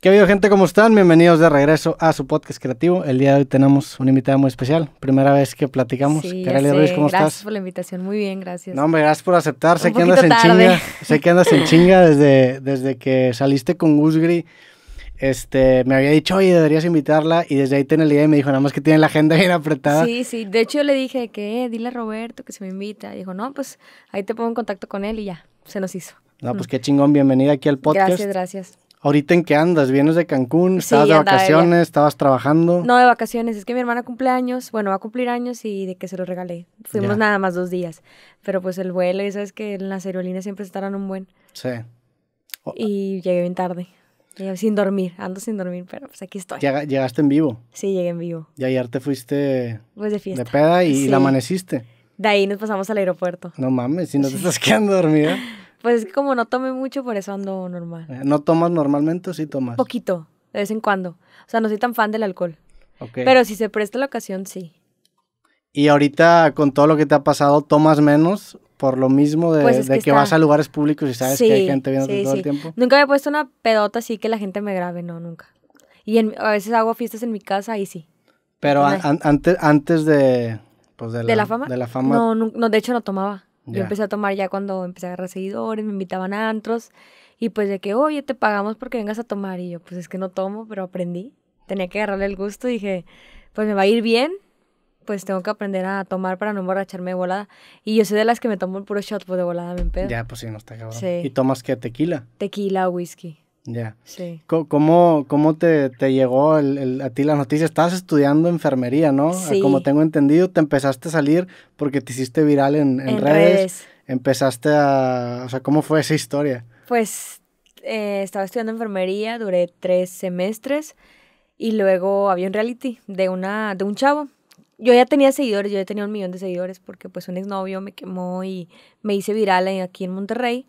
¿Qué habido gente? ¿Cómo están? Bienvenidos de regreso a su podcast creativo. El día de hoy tenemos una invitada muy especial. Primera vez que platicamos. Sí, Ruiz, ¿cómo gracias estás? Gracias por la invitación. Muy bien, gracias. No, hombre, gracias por aceptar. Sé que andas en chinga. sé que andas en chinga desde, desde que saliste con Gusgri. Este, me había dicho, oye, deberías invitarla. Y desde ahí tiene la idea y me dijo, nada más que tiene la agenda bien apretada. Sí, sí. De hecho, yo le dije que, eh, dile a Roberto que se me invita. dijo, no, pues ahí te pongo en contacto con él y ya, se nos hizo. No, pues mm. qué chingón. Bienvenida aquí al podcast. Gracias, gracias. Ahorita en qué andas, vienes de Cancún, estabas de vacaciones, estabas trabajando. No, de vacaciones, es que mi hermana cumple años, bueno, va a cumplir años y de que se lo regalé. Fuimos nada más dos días, pero pues el vuelo y sabes que en las aerolíneas siempre estarán un buen. Sí. Y llegué bien tarde, sin dormir, ando sin dormir, pero pues aquí estoy. ¿Llegaste en vivo? Sí, llegué en vivo. Y ayer te fuiste pues de, fiesta. de peda y la amaneciste. De ahí nos pasamos al aeropuerto. No mames, si no te estás quedando dormida. Pues es que como no tomé mucho, por eso ando normal. Eh, ¿No tomas normalmente o sí tomas? Poquito, de vez en cuando. O sea, no soy tan fan del alcohol. Pero si se presta la ocasión, sí. Y ahorita, con todo lo que te ha pasado, ¿tomas menos por lo mismo de, pues que, vas a lugares públicos y sabes que hay gente viendo todo el tiempo? Nunca me he puesto una pedota así que la gente me grabe, no, nunca. Y a veces hago fiestas en mi casa y sí. Pero antes, antes de, pues, de, la, fama? De la fama. No, no, de hecho no tomaba. Yo empecé a tomar ya cuando empecé a agarrar seguidores, me invitaban a antros y pues de que, oye, te pagamos porque vengas a tomar. Y yo, pues es que no tomo, pero aprendí. Tenía que agarrarle el gusto y dije, pues me va a ir bien, pues tengo que aprender a tomar para no emborracharme de volada. Y yo soy de las que me tomo el puro shot, pues de volada me empedo. Ya, pues sí, no está cabrón. ¿Y tomas qué? ¿Tequila? Tequila, whisky. Ya. Sí. ¿Cómo, cómo te, llegó a ti la noticia? Estabas estudiando enfermería, ¿no? Como tengo entendido, te empezaste a salir porque te hiciste viral en, redes. Empezaste a... O sea, ¿cómo fue esa historia? Pues eh, estaba estudiando enfermería, duré tres semestres y luego había un reality de, una, de un chavo. Yo ya tenía seguidores, yo ya tenía un millón de seguidores porque pues un exnovio me quemó y me hice viral aquí en Monterrey,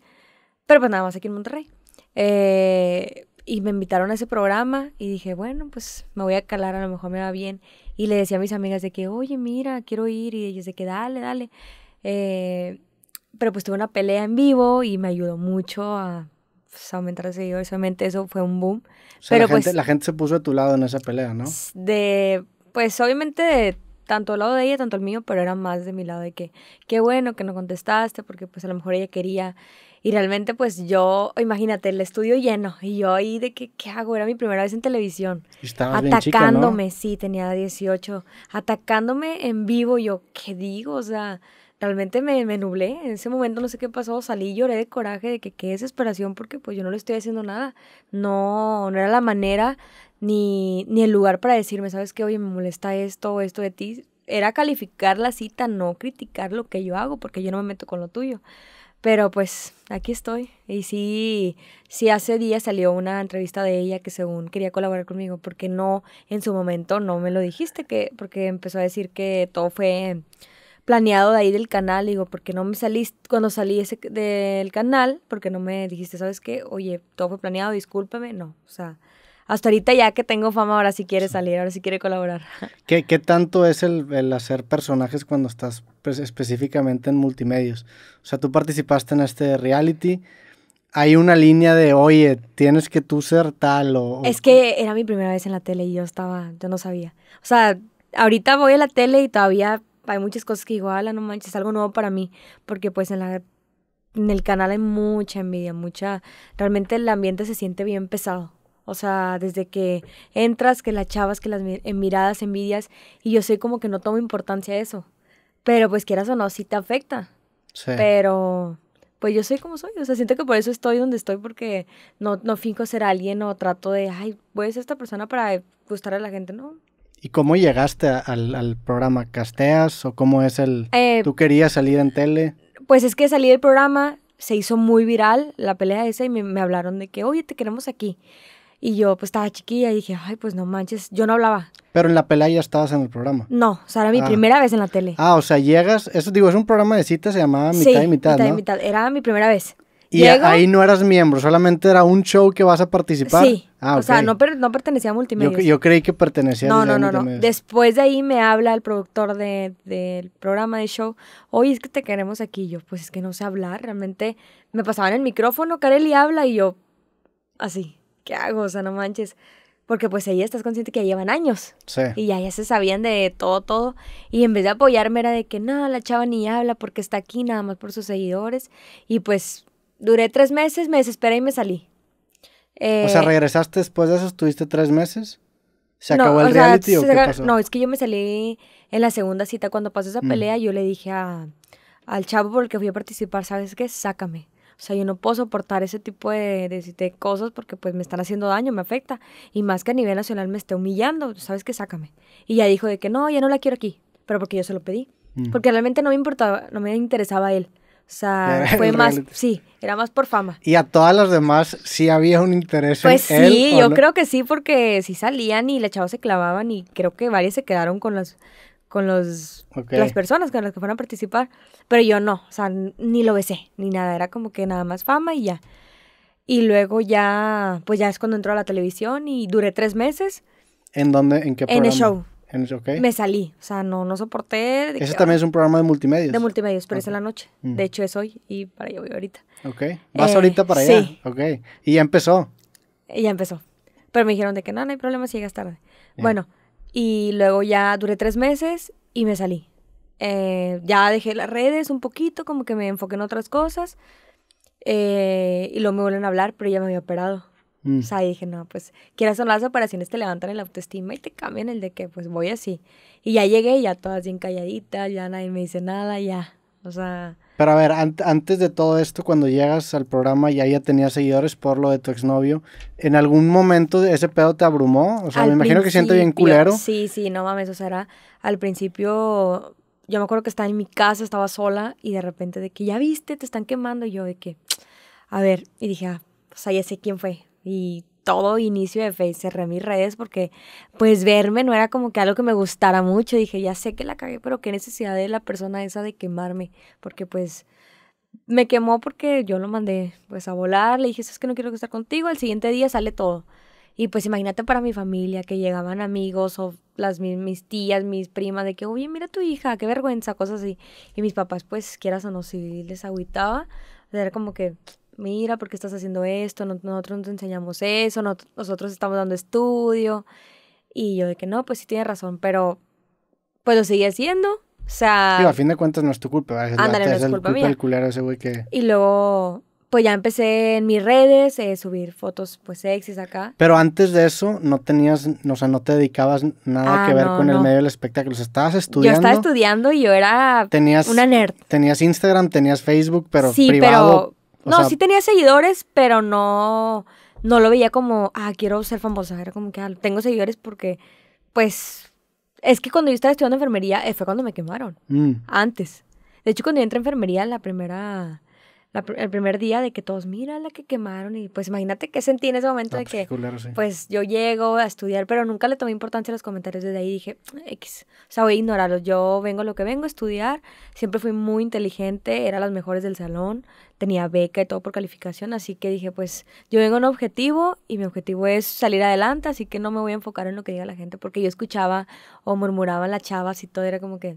pero pues nada más aquí en Monterrey. Eh, y me invitaron a ese programa y dije, bueno, pues me voy a calar, a lo mejor me va bien. Y le decía a mis amigas de que, oye, mira, quiero ir. Y ellas de que, dale, dale. Eh, pero pues tuve una pelea en vivo y me ayudó mucho a pues, aumentar de seguidores. Obviamente eso fue un boom. pero la, pues, gente, la gente se puso de tu lado en esa pelea, ¿no? De, pues obviamente de tanto el lado de ella, tanto el mío, pero era más de mi lado de que, qué bueno que no contestaste, porque pues a lo mejor ella quería. Y realmente pues yo, imagínate, el estudio lleno y yo ahí de que, ¿qué hago? Era mi primera vez en televisión. Estaba atacándome, sí, tenía 18, atacándome en vivo, yo, ¿qué digo? O sea, realmente me, me, nublé, en ese momento no sé qué pasó, salí, lloré de coraje, de que qué desesperación, porque pues yo no le estoy haciendo nada, no, no era la manera ni, ni el lugar para decirme, sabes que, oye, me molesta esto esto de ti. Era calificar la cita, no criticar lo que yo hago, porque yo no me meto con lo tuyo. Pero pues aquí estoy. Y sí, sí hace días salió una entrevista de ella que según quería colaborar conmigo, porque no, en su momento no me lo dijiste, que, porque empezó a decir que todo fue planeado de ahí del canal. Digo, porque no me saliste, cuando salí ese, del canal, porque no me dijiste, ¿sabes qué? Oye, todo fue planeado, discúlpame. No, o sea, hasta ahorita ya que tengo fama, ahora sí quiere salir, ahora sí quiere colaborar. ¿Qué, qué tanto es el, el, hacer personajes cuando estás pues, específicamente en multimedios? O sea, tú participaste en este reality. Hay una línea de, oye, tienes que tú ser tal o... Es que era mi primera vez en la tele y yo estaba, yo no sabía. O sea, ahorita voy a la tele y todavía hay muchas cosas que igual, ah, no manches, es algo nuevo para mí, porque pues en la en el canal hay mucha envidia, mucha, realmente el ambiente se siente bien pesado. O sea, desde que entras, que las chavas, que las eh, miradas, envidias, y yo sé como que no tomo importancia a eso. Pero pues quieras o no, sí te afecta. Sí. Pero pues yo soy como soy. O sea, siento que por eso estoy donde estoy, porque no, no finco ser alguien o trato de, ay, voy a ser esta persona para eh, gustar a la gente, ¿no? ¿Y cómo llegaste al, al programa? ¿Casteas o cómo es el... Eh, ¿Tú querías salir en tele? Pues es que salí del programa, se hizo muy viral la pelea esa y me hablaron de que, oye, te queremos aquí. Y yo pues estaba chiquilla y dije, ay, pues no manches, yo no hablaba. Pero en la pelea ya estabas en el programa. No, o sea, era mi ah. primera vez en la tele. Ah, o sea, llegas, eso digo, es un programa de citas, se llamaba Mitad y Mitad, mitad y Mitad, era mi primera vez. Y ahí no eras miembro, solamente era un show que vas a participar. Sí, ah, o sea, no, no pertenecía a Multimedia. Yo, yo, creí que pertenecía a No, no, no, no. Después de ahí me habla el productor de, del programa de show, oye, es que te queremos aquí. y Yo, pues es que no sé hablar, realmente me pasaban el micrófono, Kareli habla y yo, así. ¿qué hago? O sea, no manches. Porque pues ella estás consciente que ya llevan años. Sí. Y ya, se sabían de todo, todo. Y en vez de apoyarme era de que no, la chava ni habla porque está aquí nada más por sus seguidores. Y pues duré tres meses, me desesperé y me salí. o sea, eh, regresaste después de eso, estuviste tres meses. ¿Se acabó el reality o qué No, es que yo me salí en la segunda cita. Cuando pasó esa mm. pelea, yo le dije al chavo por el que fui a participar, ¿sabes qué? Sácame. O sea, yo no puedo soportar ese tipo de, cosas porque pues me están haciendo daño, me afecta. Y más que a nivel nacional me esté humillando, sabes que sácame. Y ya dijo de que no, ya no la quiero aquí, pero porque yo se lo pedí. Porque realmente no me importaba, no me interesaba él. O sea, fue más, sí, era más por fama. Y a todas las demás sí había un interés pues sí, yo creo que sí, porque sí salían y la chava se clavaban y creo que varias se quedaron con las con los, las personas con las que fueron a participar, pero yo no, o sea, ni lo besé, ni nada, era como que nada más fama y ya. Y luego ya, pues ya es cuando entró a la televisión y duré tres meses. ¿En dónde? ¿En qué programa? En el show. En el, okay. Me salí, o sea, no, no soporté. Ese también es un programa de multimedia? De multimedia, pero es en la noche. Mm. De hecho, es hoy y para allá voy ahorita. Ok. ¿Vas eh, ahorita para allá? Sí. Ok. ¿Y ya empezó? ya empezó. Pero me dijeron de que no, no hay problema si llegas tarde. Bueno, y luego ya duré tres meses y me salí. Eh, ya dejé las redes un poquito, como que me enfoqué en otras cosas. Eh, y luego me vuelven a hablar, pero ya me había operado. Mm. O sea, dije, no, pues quieras son las operaciones, te levantan el autoestima y te cambian el de que, pues voy así. Y ya llegué, ya todas bien calladitas, ya nadie me dice nada, ya. O sea, pero a ver, antes de todo esto, cuando llegas al programa ya ya tenías seguidores por lo de tu exnovio, ¿en algún momento ese pedo te abrumó? O sea, me imagino que siento bien culero. Sí, sí, no mames, o sea, era, al principio yo me acuerdo que estaba en mi casa, estaba sola y de repente de que ya viste, te están quemando y yo de que, a ver, y dije, ah, pues sea, sé quién fue y todo inicio de Facebook, cerré mis redes porque pues verme no era como que algo que me gustara mucho. Dije, ya sé que la cagué, pero qué necesidad de la persona esa de quemarme, porque pues me quemó porque yo lo mandé pues a volar, le dije, es que no quiero estar contigo, al siguiente día sale todo. Y pues imagínate para mi familia que llegaban amigos o las mis, tías, mis primas, de que, oye, mira tu hija, qué vergüenza, cosas así. Y mis papás, pues, quieras o no, si les agüitaba, era como que, mira, ¿por qué estás haciendo esto? Nosotros no te enseñamos eso, nosotros estamos dando estudio. Y yo de que no, pues sí tiene razón, pero pues lo seguí haciendo. O sea... Sí, a fin de cuentas no es tu culpa. Ándale, no es culpa, mía. ese güey que... Y luego, pues ya empecé en mis redes, eh, subir fotos pues sexys acá. Pero antes de eso no tenías, o sea, no te dedicabas nada ah, que ver con el medio del espectáculo. estabas estudiando. Yo estaba estudiando y yo era tenías, una nerd. Tenías Instagram, tenías Facebook, pero sí, privado. Pero no, sí tenía seguidores, pero no, no lo veía como, ah, quiero ser famosa. Era como que, ah, tengo seguidores porque, pues, es que cuando yo estaba estudiando enfermería eh, fue cuando me quemaron, mm. antes. De hecho, cuando yo entré a enfermería, la primera el primer día de que todos, mira la que quemaron y pues imagínate qué sentí en ese momento ah, de pues, que pues yo llego a estudiar, pero nunca le tomé importancia a los comentarios desde ahí, dije, X, o sea, voy a ignorarlos, yo vengo lo que vengo a estudiar, siempre fui muy inteligente, era las mejores del salón, tenía beca y todo por calificación, así que dije, pues yo vengo a un objetivo y mi objetivo es salir adelante, así que no me voy a enfocar en lo que diga la gente, porque yo escuchaba o murmuraban las chavas y todo era como que,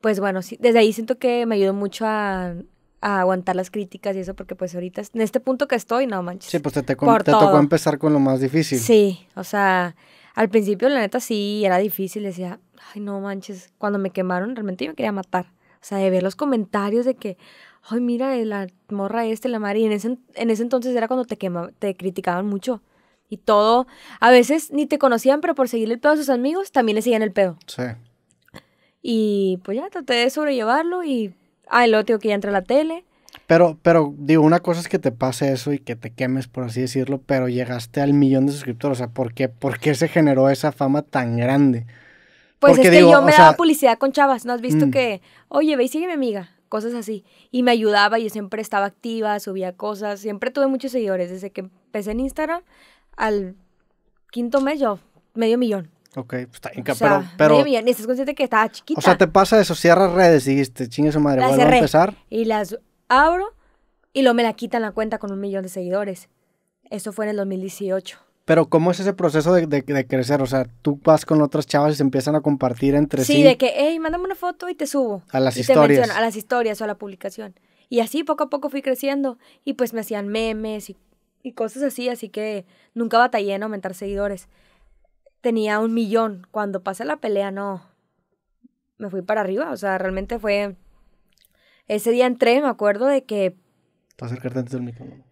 pues bueno, sí, desde ahí siento que me ayudó mucho a a aguantar las críticas y eso, porque pues ahorita, en este punto que estoy, no manches. Sí, pues te, tocó empezar con lo más difícil. Sí, o sea, al principio la neta sí, era difícil, decía, ay, no manches, cuando me quemaron realmente yo me quería matar. O sea, de ver los comentarios de que, ay, mira, la morra este, la madre, y en ese, en ese entonces era cuando te, te criticaban mucho. Y todo, a veces ni te conocían, pero por seguirle el pedo a sus amigos, también le seguían el pedo. Sí. Y pues ya traté de sobrellevarlo y Ah, el otro que ya entra la tele. Pero, pero, digo, una cosa es que te pase eso y que te quemes, por así decirlo, pero llegaste al millón de suscriptores. O sea, ¿por qué, por qué se generó esa fama tan grande? Pues es que yo me daba publicidad con chavas, ¿no has visto mm. que, oye, ve y sigue mi amiga? Cosas así. Y me ayudaba, yo siempre estaba activa, subía cosas, siempre tuve muchos seguidores. Desde que empecé en Instagram, al quinto mes yo, medio millón. Ok, pues está pero, pero... estás consciente que estaba chiquita. O sea, te pasa eso, cierras redes, y dijiste, chingue su madre, vuelvo a empezar. Y las abro y luego me la quitan la cuenta con un millón de seguidores. Eso fue en el 2018. Pero ¿cómo es ese proceso de, crecer? O sea, tú vas con otras chavas y se empiezan a compartir entre sí. Sí, de que, hey, mándame una foto y te subo. A las historias. a las historias o a la publicación. Y así poco a poco fui creciendo y pues me hacían memes y, y cosas así, así que nunca batallé en aumentar seguidores tenía un millón. Cuando pasé la pelea, no. Me fui para arriba. O sea, realmente fue. Ese día entré, me acuerdo de que. acercarte antes del micrófono?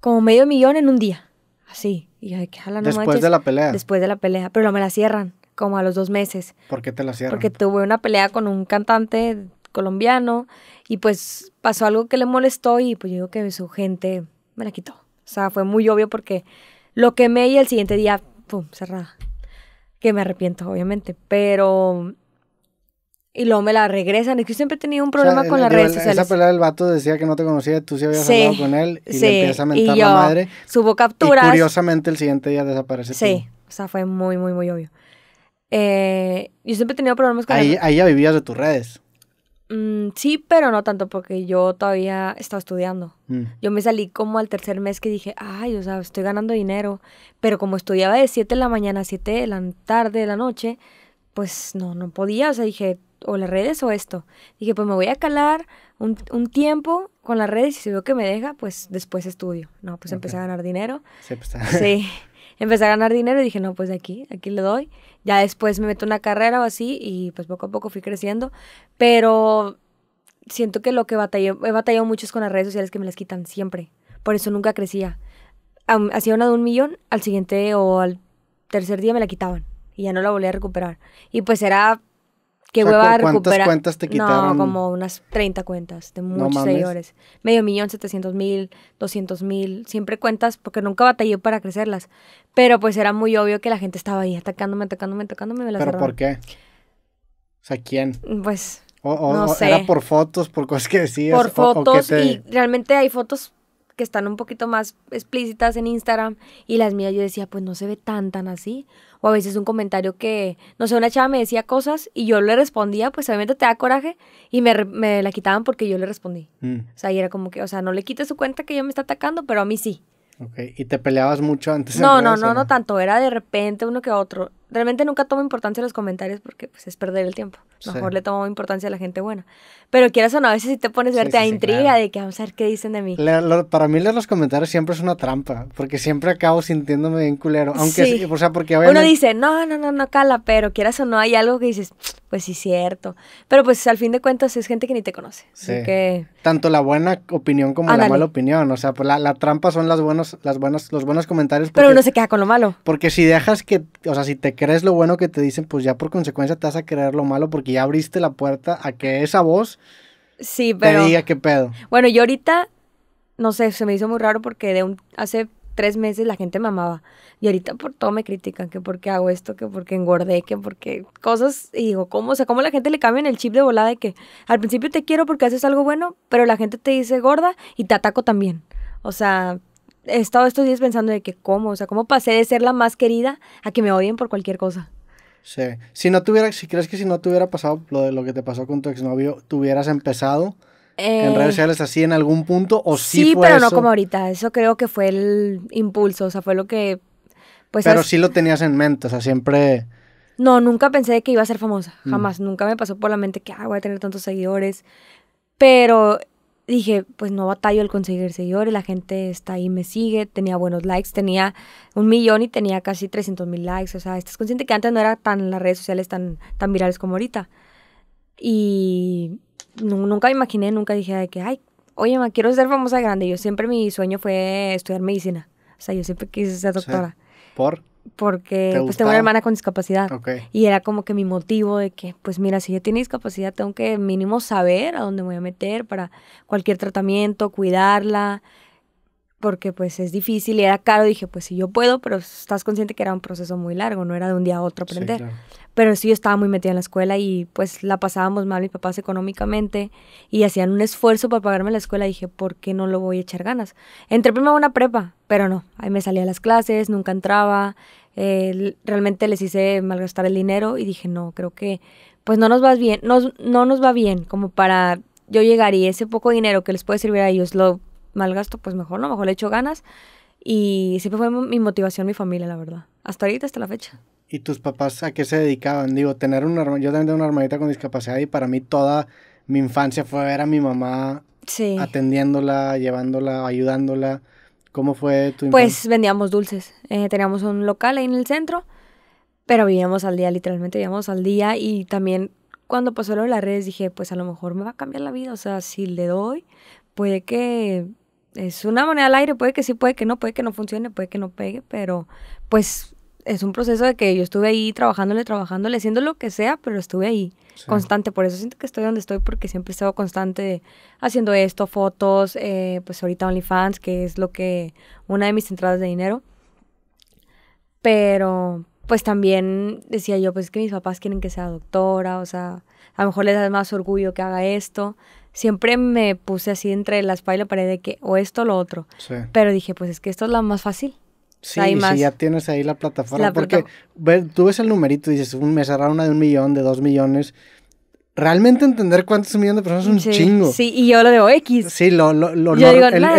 Como medio millón en un día. Así. Y Después de la pelea. Después de la pelea. Pero me la cierran, como a los dos meses. ¿Por qué te la cierran? Porque tuve una pelea con un cantante colombiano y pues pasó algo que le molestó y pues yo digo que su gente me la quitó. O sea, fue muy obvio porque lo quemé y el siguiente día pum, cerrada. Que me arrepiento, obviamente, pero... Y luego me la regresan. Es que yo siempre he tenido un problema con las redes sociales. Esa pelada del vato decía que no te conocía, tú sí habías hablado con él y sí, le empieza a mentar la madre. Subo capturas. Y curiosamente el siguiente día desaparece. Sí, o sea, fue muy, muy, muy obvio. Eh, yo siempre he tenido problemas con... Ahí, ahí ya vivías de tus redes. Mm, sí, pero no tanto porque yo todavía estaba estudiando. Mm. Yo me salí como al tercer mes que dije, ay, o sea, estoy ganando dinero. Pero como estudiaba de 7 de la mañana a 7 de la tarde, de la noche, pues no, no podía. O sea, dije, o las redes o esto. Dije, pues me voy a calar un, tiempo con las redes y si veo que me deja, pues después estudio. No, pues empecé a ganar dinero. Sí, pues, sí, empecé a ganar dinero y dije, no, pues aquí, aquí le doy. Ya después me meto una carrera o así y pues poco a poco fui creciendo, pero siento que lo que batallé, he batallado mucho es con las redes sociales que me las quitan siempre. Por eso nunca crecía. Hacía una de un millón, al siguiente o al tercer día me la quitaban y ya no la volví a recuperar. Y pues era Qué ¿Cuántas cuentas te quitaron? No, como unas 30 cuentas de muchos seguidores. Medio millón, 700 mil, 200 mil. Siempre cuentas porque nunca batallé para crecerlas. Pero pues era muy obvio que la gente estaba ahí atacándome, atacándome, atacándome. ¿Pero por qué? O sea, ¿quién? Pues. O, no sé. ¿Era por fotos, por cosas que decías? Por fotos, y realmente hay fotos que están un poquito más explícitas en Instagram y las mías yo decía, pues no se ve tan tan así. O a veces un comentario que, no sé, una chava me decía cosas y yo le respondía, pues obviamente te da coraje y me, la quitaban porque yo le respondí. Mm. O sea, y era como que, o sea, no le quite su cuenta que yo me está atacando, pero a mí sí. Ok, ¿y te peleabas mucho antes? no, no, no, no tanto, era de repente uno que otro realmente nunca tomo importancia a los comentarios porque pues, es perder el tiempo. Mejor le tomo importancia a la gente buena. Pero quieras o no, a veces si te pones verte a intriga de que vamos a ver qué dicen de mí. para mí leer los comentarios siempre es una trampa, porque siempre acabo sintiéndome bien culero. Aunque, o sea, porque Uno dice, no, no, no, no cala, pero quieras o no, hay algo que dices, pues sí, cierto. Pero pues al fin de cuentas es gente que ni te conoce. que... Tanto la buena opinión como la mala opinión. O sea, pues, la, la trampa son las buenos, las buenas, los buenos comentarios. pero uno se queda con lo malo. Porque si dejas que, o sea, si te crees lo bueno que te dicen, pues ya por consecuencia te vas a creer lo malo porque ya abriste la puerta a que esa voz te diga qué pedo. Bueno, yo ahorita, no sé, se me hizo muy raro porque de hace tres meses la gente me amaba. Y ahorita por todo me critican, que porque hago esto, que porque engordé, que porque cosas. Y digo, ¿cómo? O sea, ¿cómo la gente le cambia en el chip de volada de que al principio te quiero porque haces algo bueno, pero la gente te dice gorda y te ataco también? O sea, he estado estos días pensando de que cómo, o sea, cómo pasé de ser la más querida a que me odien por cualquier cosa. Sí. Si no tuviera, si crees que si no te hubiera pasado lo de lo que te pasó con tu exnovio, ¿tú hubieras empezado en redes eh, sociales así en algún punto o sí, sí pero no como ahorita. Eso creo que fue el impulso, o sea, fue lo que pues Pero sí lo tenías en mente, o sea, siempre No, nunca pensé que iba a ser famosa, mm. jamás, nunca me pasó por la mente que ah, voy a tener tantos seguidores. Pero dije, pues no batallo el conseguir seguidores, la gente está ahí, me sigue, tenía buenos likes, tenía un millón y tenía casi 300 mil likes, o sea, estás consciente que antes no eran tan las redes sociales tan, tan virales como ahorita. Y nunca me imaginé, nunca dije de que, ay, oye, ma, quiero ser famosa grande. Yo siempre mi sueño fue estudiar medicina, o sea, yo siempre quise ser doctora. ¿Por? porque pues tengo una hermana con discapacidad. Y era como que mi motivo de que, pues mira, si ella tiene discapacidad, tengo que mínimo saber a dónde me voy a meter para cualquier tratamiento, cuidarla, porque pues es difícil y era caro. Dije, pues si yo puedo, pero estás consciente que era un proceso muy largo, no era de un día a otro aprender. Pero sí, yo estaba muy metida en la escuela y pues la pasábamos mal mis papás económicamente y hacían un esfuerzo para pagarme la escuela. Dije, ¿por qué no lo voy a echar ganas? Entré primero a una prepa, pero no, ahí me salía a las clases, nunca entraba, eh, realmente les hice malgastar el dinero y dije, no, creo que pues no nos va bien, no, no nos va bien como para yo llegar y ese poco dinero que les puede servir a ellos lo malgasto, pues mejor no, mejor le echo ganas. Y siempre fue mi motivación, mi familia, la verdad. Hasta ahorita, hasta la fecha. ¿Y tus papás a qué se dedicaban? Digo, tener una yo también tengo una hermanita con discapacidad y para mí toda mi infancia fue ver a mi mamá sí. atendiéndola, llevándola, ayudándola. ¿Cómo fue tu Pues vendíamos dulces. Eh, teníamos un local ahí en el centro, pero vivíamos al día, literalmente vivíamos al día. Y también cuando pasó lo de las redes dije, pues a lo mejor me va a cambiar la vida. O sea, si le doy, puede que es una moneda al aire, puede que sí, puede que no, puede que no funcione, puede que no pegue, pero pues es un proceso de que yo estuve ahí trabajándole, trabajándole, haciendo lo que sea, pero estuve ahí constante. Por eso siento que estoy donde estoy, porque siempre he estado constante haciendo esto, fotos, eh, pues ahorita OnlyFans, que es lo que, una de mis entradas de dinero. Pero, pues también decía yo, pues es que mis papás quieren que sea doctora, o sea, a lo mejor les da más orgullo que haga esto. Siempre me puse así entre la espalda y la pared de que o esto o lo otro. Pero dije, pues es que esto es lo más fácil. Sí, si ya tienes ahí la plataforma. porque tú ves el numerito y dices, me cerraron una de un millón, de dos millones. Realmente entender cuántos millones de personas es un chingo. Sí, y yo lo debo X. Sí, lo, lo, el,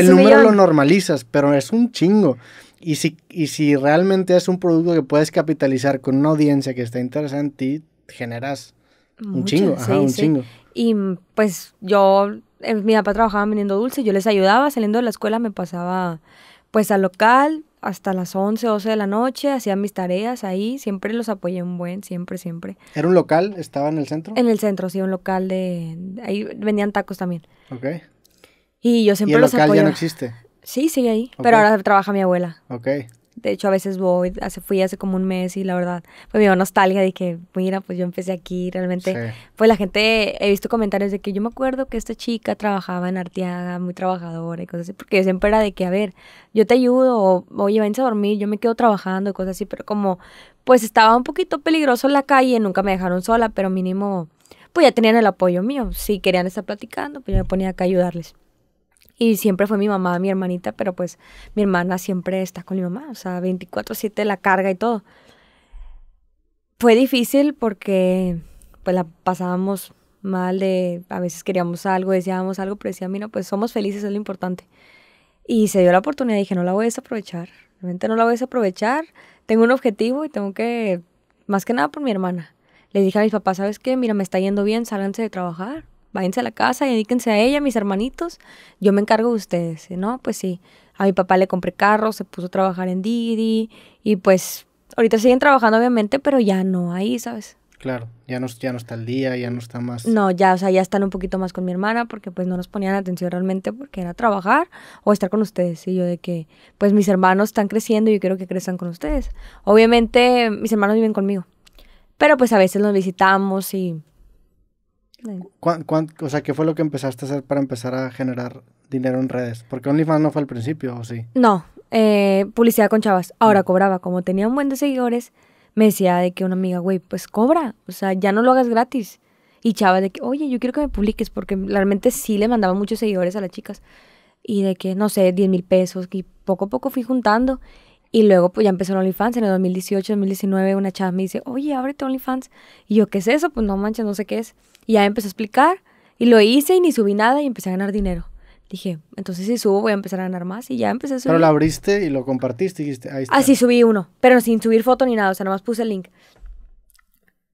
número lo normalizas, pero es un chingo. Y si, y si realmente es un producto que puedes capitalizar con una audiencia que está interesada en ti, generas un chingo. Ajá, un chingo. Y pues yo, eh, mi papá trabajaba vendiendo dulce, yo les ayudaba, saliendo de la escuela me pasaba pues al local, hasta las 11, 12 de la noche, hacía mis tareas ahí, siempre los apoyé un buen, siempre, siempre. ¿Era un local? ¿Estaba en el centro? En el centro, sí, un local de... Ahí vendían tacos también. Ok. Y yo siempre ¿Y el local ya no existe? Sí, sigue ahí, pero ahora trabaja mi abuela. Ok. De hecho, a veces voy, hace, fui hace como un mes y la verdad, pues me nostalgia de que, mira, pues yo empecé aquí, realmente, pues la gente, he visto comentarios de que yo me acuerdo que esta chica trabajaba en Arteaga, muy trabajadora y cosas así, porque yo siempre era de que, a ver, yo te ayudo, o, oye, váyanse a dormir, yo me quedo trabajando y cosas así, pero como, pues estaba un poquito peligroso en la calle, nunca me dejaron sola, pero mínimo, pues ya tenían el apoyo mío, si querían estar platicando, pues yo me ponía acá a ayudarles. Y siempre fue mi mamá, mi hermanita, pero pues mi hermana siempre está con mi mamá, o sea, 24/7 la carga y todo. Fue difícil porque pues la pasábamos mal de, a veces queríamos algo, deseábamos algo, pero decía, mira, pues somos felices, es lo importante. Y se dio la oportunidad, dije, no la voy a desaprovechar, realmente no la voy a desaprovechar, tengo un objetivo y tengo que, más que nada por mi hermana. Le dije a mis papás, ¿sabes qué? Mira, me está yendo bien, sálganse de trabajar, váyanse a la casa y dedíquense a ella, mis hermanitos, yo me encargo de ustedes, ¿no? Pues sí, a mi papá le compré carro, se puso a trabajar en Didi y pues ahorita siguen trabajando obviamente, pero ya no ahí, ¿sabes? Claro, ya no, ya no está el día, ya no está más... No, ya, o sea, ya están un poquito más con mi hermana porque pues no nos ponían atención realmente porque era trabajar o estar con ustedes. Y yo de que, pues mis hermanos están creciendo y yo quiero que crezcan con ustedes. Obviamente mis hermanos viven conmigo, pero pues a veces nos visitamos y o sea, ¿qué fue lo que empezaste a hacer para empezar a generar dinero en redes? Porque OnlyFans no fue al principio, ¿o sí? No, eh, publicidad con chavas. Ahora mm. cobraba. Como tenía un buen de seguidores, me decía de que una amiga, güey, pues cobra. O sea, ya no lo hagas gratis. Y chavas de que, oye, yo quiero que me publiques, porque realmente sí le mandaba muchos seguidores a las chicas. Y de que, no sé, 10 mil pesos. Y poco a poco fui juntando. Y luego pues ya empezó OnlyFans en el 2018, 2019, una chava me dice, oye, ábrete OnlyFans. Y yo, ¿qué es eso? Pues no manches, no sé qué es. Y ya empecé a explicar y lo hice y ni subí nada y empecé a ganar dinero. Dije, entonces si subo voy a empezar a ganar más y ya empecé a subir. Pero lo abriste y lo compartiste dijiste, ahí está. Así ah, subí uno, pero sin subir foto ni nada, o sea, nomás puse el link.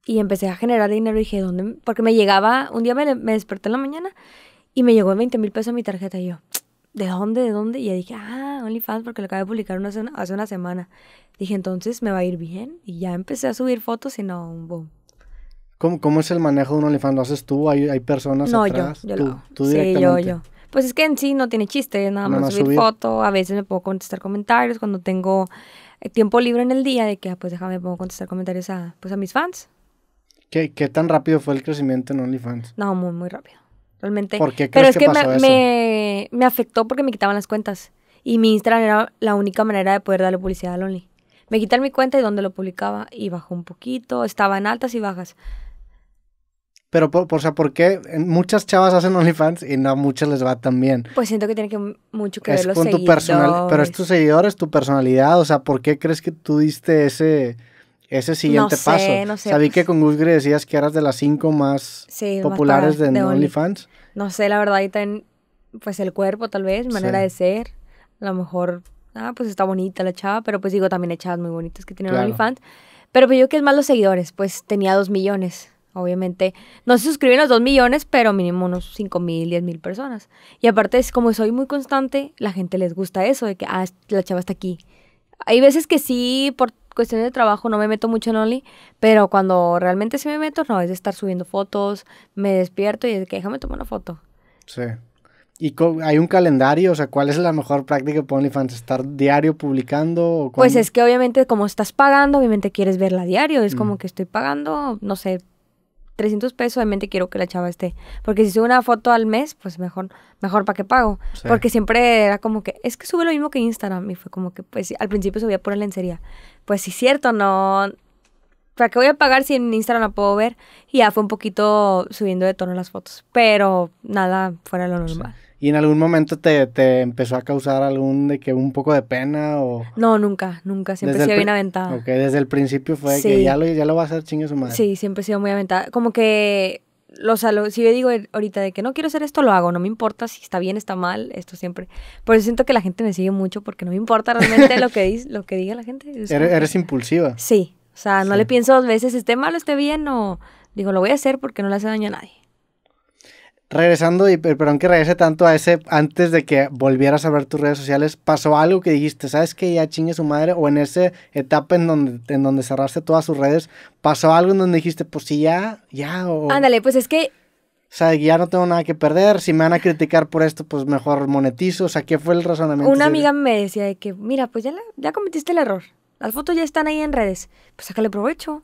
Y empecé a generar dinero y dije, ¿dónde? Porque me llegaba, un día me, desperté en la mañana y me llegó 20 mil pesos a mi tarjeta y yo, ¿de dónde? ¿De dónde? Y ya dije, ah, OnlyFans, porque lo acabé de publicar una, hace una semana. Dije, entonces me va a ir bien. Y ya empecé a subir fotos y no, boom. ¿Cómo, es el manejo de un OnlyFans? ¿Lo haces tú? ¿Hay, hay personas no, atrás? No, yo, tú, directamente. Sí, yo, yo. Pues es que en sí no tiene chiste, nada más, subir, foto, a veces me puedo contestar comentarios cuando tengo eh, tiempo libre en el día de que, ah, pues déjame, puedo contestar comentarios a, pues, a mis fans. ¿Qué, ¿Qué tan rápido fue el crecimiento en OnlyFans? No, muy, muy rápido. Realmente. ¿Por qué crees Pero es que, me, me, afectó porque me quitaban las cuentas. Y mi Instagram era la única manera de poder darle publicidad al Only. Me quitaron mi cuenta y donde lo publicaba y bajó un poquito, estaba en altas y bajas. Pero, por, o sea, ¿por qué muchas chavas hacen OnlyFans y no a muchas les va tan bien? Pues siento que tiene que mucho que ver los con seguidores. tu personal, Pero es tus seguidores, tu personalidad. O sea, ¿por qué crees que tú diste ese, ese siguiente no sé, No sé. Sabí que con Grey decías que eras de las cinco más populares de, OnlyFans. no sé, la verdad, ahí también, pues el cuerpo tal vez, manera de ser. A lo mejor, ah, pues está bonita la chava, pero pues digo, también hay chavas muy bonitas que tienen OnlyFans. Pero pues, yo que es más los seguidores, pues tenía dos millones. Obviamente, no se suscriben los 2 millones, pero mínimo unos 5 mil, 10 mil personas. Y aparte, es como soy muy constante, la gente les gusta eso, de que, ah, la chava está aquí. Hay veces que sí, por cuestiones de trabajo, no me meto mucho en Only, pero cuando realmente sí me meto, no, es de estar subiendo fotos, me despierto y es de que déjame tomar una foto. Sí. ¿Y hay un calendario? O sea, ¿cuál es la mejor práctica para OnlyFans? ¿Estar diario publicando? pues es que obviamente como estás pagando, obviamente quieres verla diario. Es como que estoy pagando, no sé, 300 pesos, obviamente quiero que la chava esté. Porque si sube una foto al mes, pues mejor, mejor para qué pago. Porque siempre era como que, es que sube lo mismo que Instagram. Y fue como que, pues al principio subía por la lencería. Pues sí, cierto, no. ¿Para qué voy a pagar si en Instagram la puedo ver? Y ya fue un poquito subiendo de tono las fotos. Pero nada fuera lo normal. ¿Y en algún momento te, empezó a causar algún de que un poco de pena o...? No, nunca, nunca. Siempre he sido bien aventada. Ok, desde el principio fue que ya lo, ya a hacer chingue su madre. Sí, siempre he sido muy aventada. Como que, o sea, si yo digo ahorita de que no quiero hacer esto, lo hago. No me importa si está bien, está mal, esto siempre. Por eso siento que la gente me sigue mucho porque no me importa realmente lo, que dice lo que diga la gente. Eres, impulsiva. Sí, o sea, no le pienso dos veces, esté mal esté bien o... Digo, lo voy a hacer porque no le hace daño a nadie regresando, y perdón que regrese tanto a ese, antes de que volvieras a ver tus redes sociales, ¿pasó algo que dijiste, sabes qué? ya chingue su madre? O en esa etapa en donde, en donde cerraste todas sus redes, ¿pasó algo en donde dijiste, pues sí, ya, ya? O... Ándale, pues es que... O sea, ya no tengo nada que perder, si me van a criticar por esto, pues mejor monetizo, o sea, ¿qué fue el razonamiento? Una amiga me decía de que, mira, pues ya, ya cometiste el error, las fotos ya están ahí en redes, pues sácale provecho.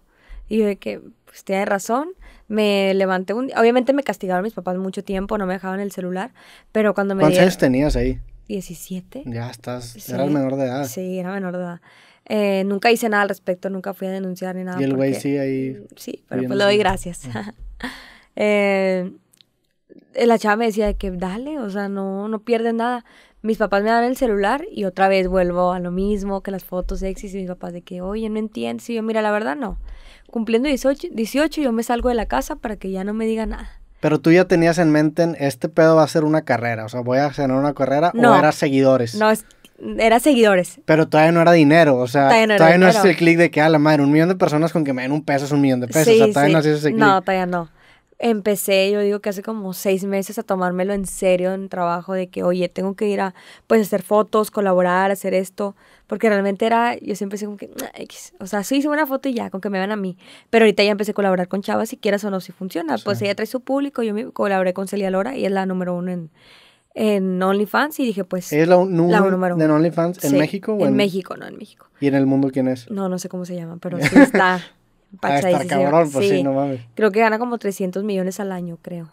Y yo de que, pues tiene razón, me levanté un día. Obviamente me castigaron mis papás mucho tiempo, no me dejaban el celular, pero cuando me... ¿Cuántos años tenías ahí? 17. Ya estás, era el menor de edad. Sí, era menor de edad. Eh, nunca hice nada al respecto, nunca fui a denunciar ni nada. Y el güey sí ahí... Sí, pero pues le doy gracias. Eh, la chava me decía que dale, o sea, no, no pierdes nada. Mis papás me dan el celular y otra vez vuelvo a lo mismo, que las fotos sexys y mis papás de que, oye, no entiendes. Y yo, mira, la verdad no cumpliendo 18, 18 yo me salgo de la casa para que ya no me diga nada. Pero tú ya tenías en mente, este pedo va a ser una carrera, o sea, voy a hacer una carrera no, o eras seguidores. No, era seguidores. Pero todavía no era dinero, o sea, todavía no, es el clic de que, a la madre, un millón de personas con que me den un peso es un millón de pesos, todavía no ese No, todavía no. Empecé, yo digo que hace como seis meses a tomármelo en serio en trabajo de que, oye, tengo que ir a, pues, hacer fotos, colaborar, hacer esto. Porque realmente era, yo siempre empecé como que, ah, X. O sea, sí hice una foto y ya, con que me vean a mí. Pero ahorita ya empecé a colaborar con Chava, si quieras o no, si funciona. Pues ella trae su público, yo me colaboré con Celia Lora y es la número uno en, en OnlyFans y dije, pues. ¿Es la, número uno. en OnlyFans en México? O en, en México, no, en México. ¿Y en el mundo quién es? No, no sé cómo se llama, pero sí está estar cabrón, pues sí. no mames. Creo que gana como 300 millones al año, creo.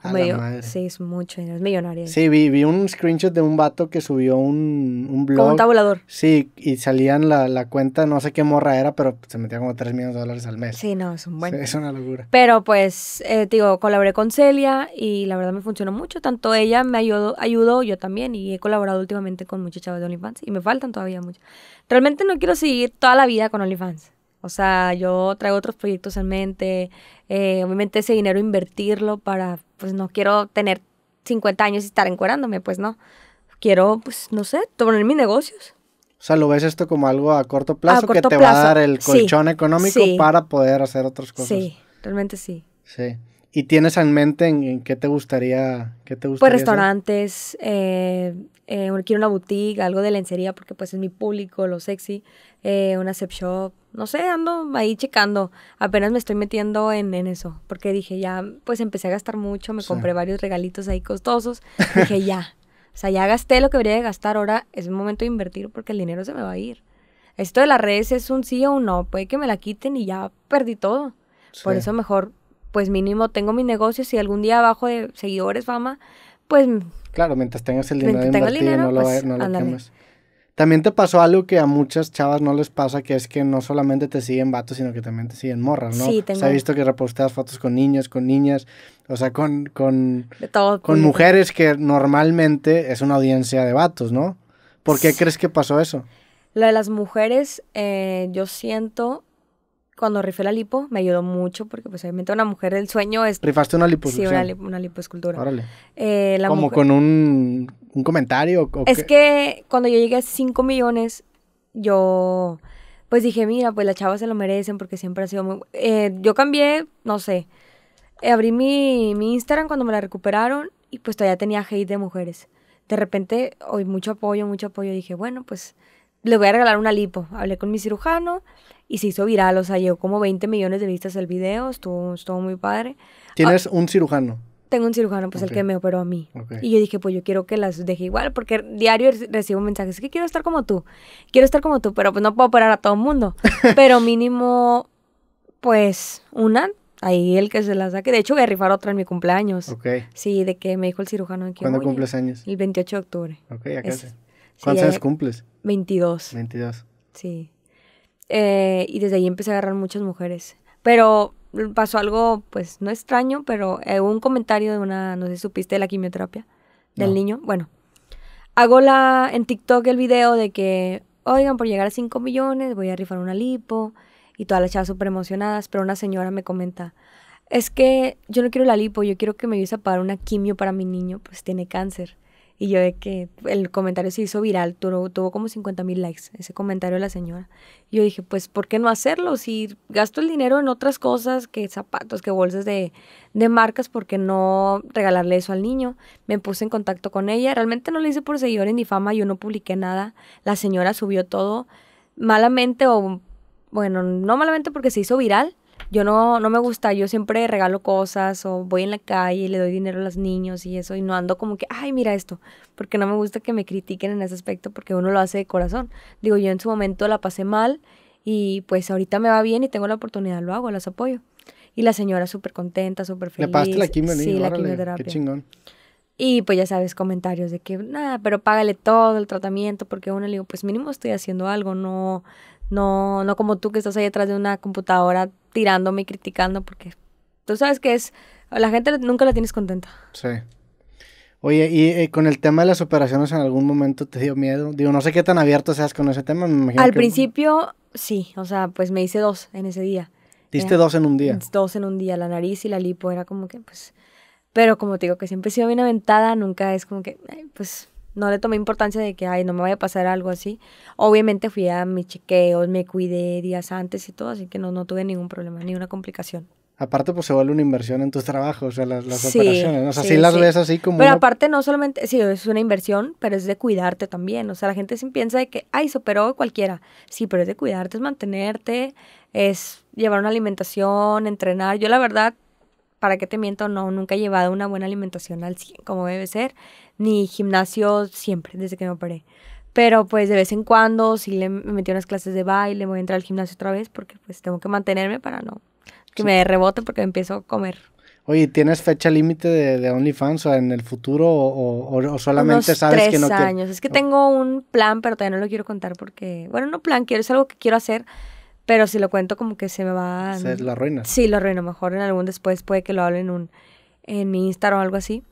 Sí, es mucho dinero, es millonario. Sí, vi, un screenshot de un vato que subió un, blog. Con un tabulador. Sí, y salían la, la cuenta, no sé qué morra era, pero se metía como 3 millones de dólares al mes. Sí, no, es un buen. es una locura. Pero pues, eh, digo, colaboré con Celia y la verdad me funcionó mucho. Tanto ella me ayudó, ayudó, yo también, y he colaborado últimamente con muchos chavos de OnlyFans y me faltan todavía muchos. Realmente no quiero seguir toda la vida con OnlyFans. O sea, yo traigo otros proyectos en mente. Eh, obviamente ese dinero invertirlo para, pues no quiero tener 50 años y estar encuerándome, pues no. Quiero, pues no sé, poner mis negocios. O sea, lo ves esto como algo a corto plazo que te va a dar el colchón económico para poder hacer otras cosas. Sí, realmente sí. Sí. ¿Y tienes en mente en, qué te gustaría, qué te gustaría Pues restaurantes, eh, eh, quiero una boutique, algo de lencería porque pues es mi público, lo sexy, eh, una sex shop, no sé, ando ahí checando. Apenas me estoy metiendo en, en eso, porque dije, ya, pues empecé a gastar mucho, me compré varios regalitos ahí costosos. dije, ya, o sea, ya gasté lo que habría de gastar, ahora es el momento de invertir porque el dinero se me va a ir. Esto de las redes es un sí o un no, puede que me la quiten y ya perdí todo. Por eso mejor, pues mínimo tengo mi negocio, si algún día abajo de seguidores, fama, pues... Claro, mientras tengas el dinero, también te pasó algo que a muchas chavas no les pasa, que es que no solamente te siguen vatos, sino que también te siguen morras, ¿no? Sí, Se ha visto que reposteas fotos con niños, con niñas, o sea, con, con, con mujeres que normalmente es una audiencia de vatos, ¿no? ¿Por qué crees que pasó eso? Lo de las mujeres, eh, yo siento cuando rifé la lipo me ayudó mucho porque pues obviamente una mujer del sueño es... ¿Rifaste una liposucción? Sí, una, lipo, una Órale. Eh, ¿Como con un, un comentario? es que cuando yo llegué a 5 millones, yo pues dije, mira, pues las chavas se lo merecen porque siempre ha sido muy... Eh, yo cambié, no sé, abrí mi, mi Instagram cuando me la recuperaron y pues todavía tenía hate de mujeres. De repente, hoy mucho apoyo, mucho apoyo, dije, bueno, pues le voy a regalar una lipo. Hablé con mi cirujano y se hizo viral, o sea, llegó como 20 millones de vistas el video, estuvo, estuvo muy padre. ¿Tienes un cirujano? Tengo un cirujano, pues el que me operó a mí. Y yo dije, pues yo quiero que las deje igual, porque diario recibo mensajes que quiero estar como tú, quiero estar como tú, pero pues no puedo operar a todo el mundo. pero mínimo, pues una, ahí el que se la saque. De hecho, voy a rifar otra en mi cumpleaños. Ok. Sí, de que me dijo el cirujano. que, ¿Cuándo cumples años? El 28 de octubre. Ok, ¿Cuántos años eh, cumples? 22. 22. Sí. Eh, y desde ahí empecé a agarrar muchas mujeres. Pero pasó algo, pues no extraño, pero eh, hubo un comentario de una, no sé si supiste, de la quimioterapia del niño. Bueno, hago la, en TikTok el video de que, oigan, por llegar a 5 millones voy a rifar una lipo y todas las chavas súper emocionadas, pero una señora me comenta, es que yo no quiero la lipo, yo quiero que me ayudes a pagar una quimio para mi niño, pues tiene cáncer. Y yo de que el comentario se hizo viral, tuvo, como 50 mil likes ese comentario de la señora. yo dije, pues, ¿por qué no hacerlo? Si gasto el dinero en otras cosas, que zapatos, que bolsas de, de marcas, ¿por qué no regalarle eso al niño? Me puse en contacto con ella. Realmente no le hice por seguidores ni fama, yo no publiqué nada. La señora subió todo malamente o, bueno, no malamente porque se hizo viral, yo no, no me gusta, yo siempre regalo cosas o voy en la calle y le doy dinero a los niños y eso y no ando como que, ay, mira esto, porque no me gusta que me critiquen en ese aspecto porque uno lo hace de corazón. Digo, yo en su momento la pasé mal y pues ahorita me va bien y tengo la oportunidad, lo hago, las apoyo. Y la señora súper contenta, súper feliz. Le la quimioterapia. Sí, la quimioterapia. Qué chingón. Y pues ya sabes, comentarios de que, nada, pero págale todo el tratamiento, porque uno le digo, pues mínimo estoy haciendo algo, no, no, no como tú que estás ahí atrás de una computadora tirándome y criticando porque tú sabes que es, la gente nunca la tienes contenta. Sí. Oye, y eh, con el tema de las operaciones, ¿en algún momento te dio miedo? Digo, no sé qué tan abierto seas con ese tema, me imagino. Al principio, sí, o sea, pues me hice dos en ese día. ¿Diste eh, dos en un día? Dos en un día, la nariz y la lipo, era como que, pues, pero como te digo, que siempre he sido bien aventada, nunca es como que, pues, no le tomé importancia de que, ay, no me vaya a pasar algo así. Obviamente fui a mis chequeos, me cuidé días antes y todo, así que no, no tuve ningún problema, ni una complicación. Aparte, pues se vuelve una inversión en tus trabajos, o sea, las, las operaciones, ¿no? o sea, si las ves así como... Pero aparte no solamente, sí, es una inversión, pero es de cuidarte también, o sea, la gente piensa de que, ay, se cualquiera, sí, pero es de cuidarte, es mantenerte, es llevar una alimentación, entrenar, yo la verdad, para qué te miento, no, nunca he llevado una buena alimentación al 100 como debe ser, ni gimnasio siempre, desde que me operé. Pero pues de vez en cuando si le metí unas clases de baile, voy a entrar al gimnasio otra vez porque pues tengo que mantenerme para no que me rebote porque empiezo a comer. Oye, ¿tienes fecha límite de, OnlyFans o en el futuro o, o, solamente sabes que no años. Es que tengo un plan, pero todavía no lo quiero contar porque, bueno, no plan, quiero es algo que quiero hacer, pero si lo cuento como que se me va. Se lo arruina. Sí, lo arruino. Mejor en algún después puede que lo hable en un en mi Instagram o algo así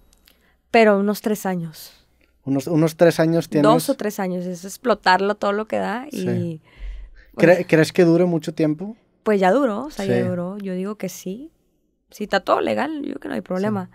pero unos tres años. Unos, unos tres años tienes. Dos o tres años, es explotarlo todo lo que da y. Pues ¿Crees que dure mucho tiempo? Pues ya duró, o sea, ya duró. Yo digo que sí. Si está todo legal, yo que no hay problema.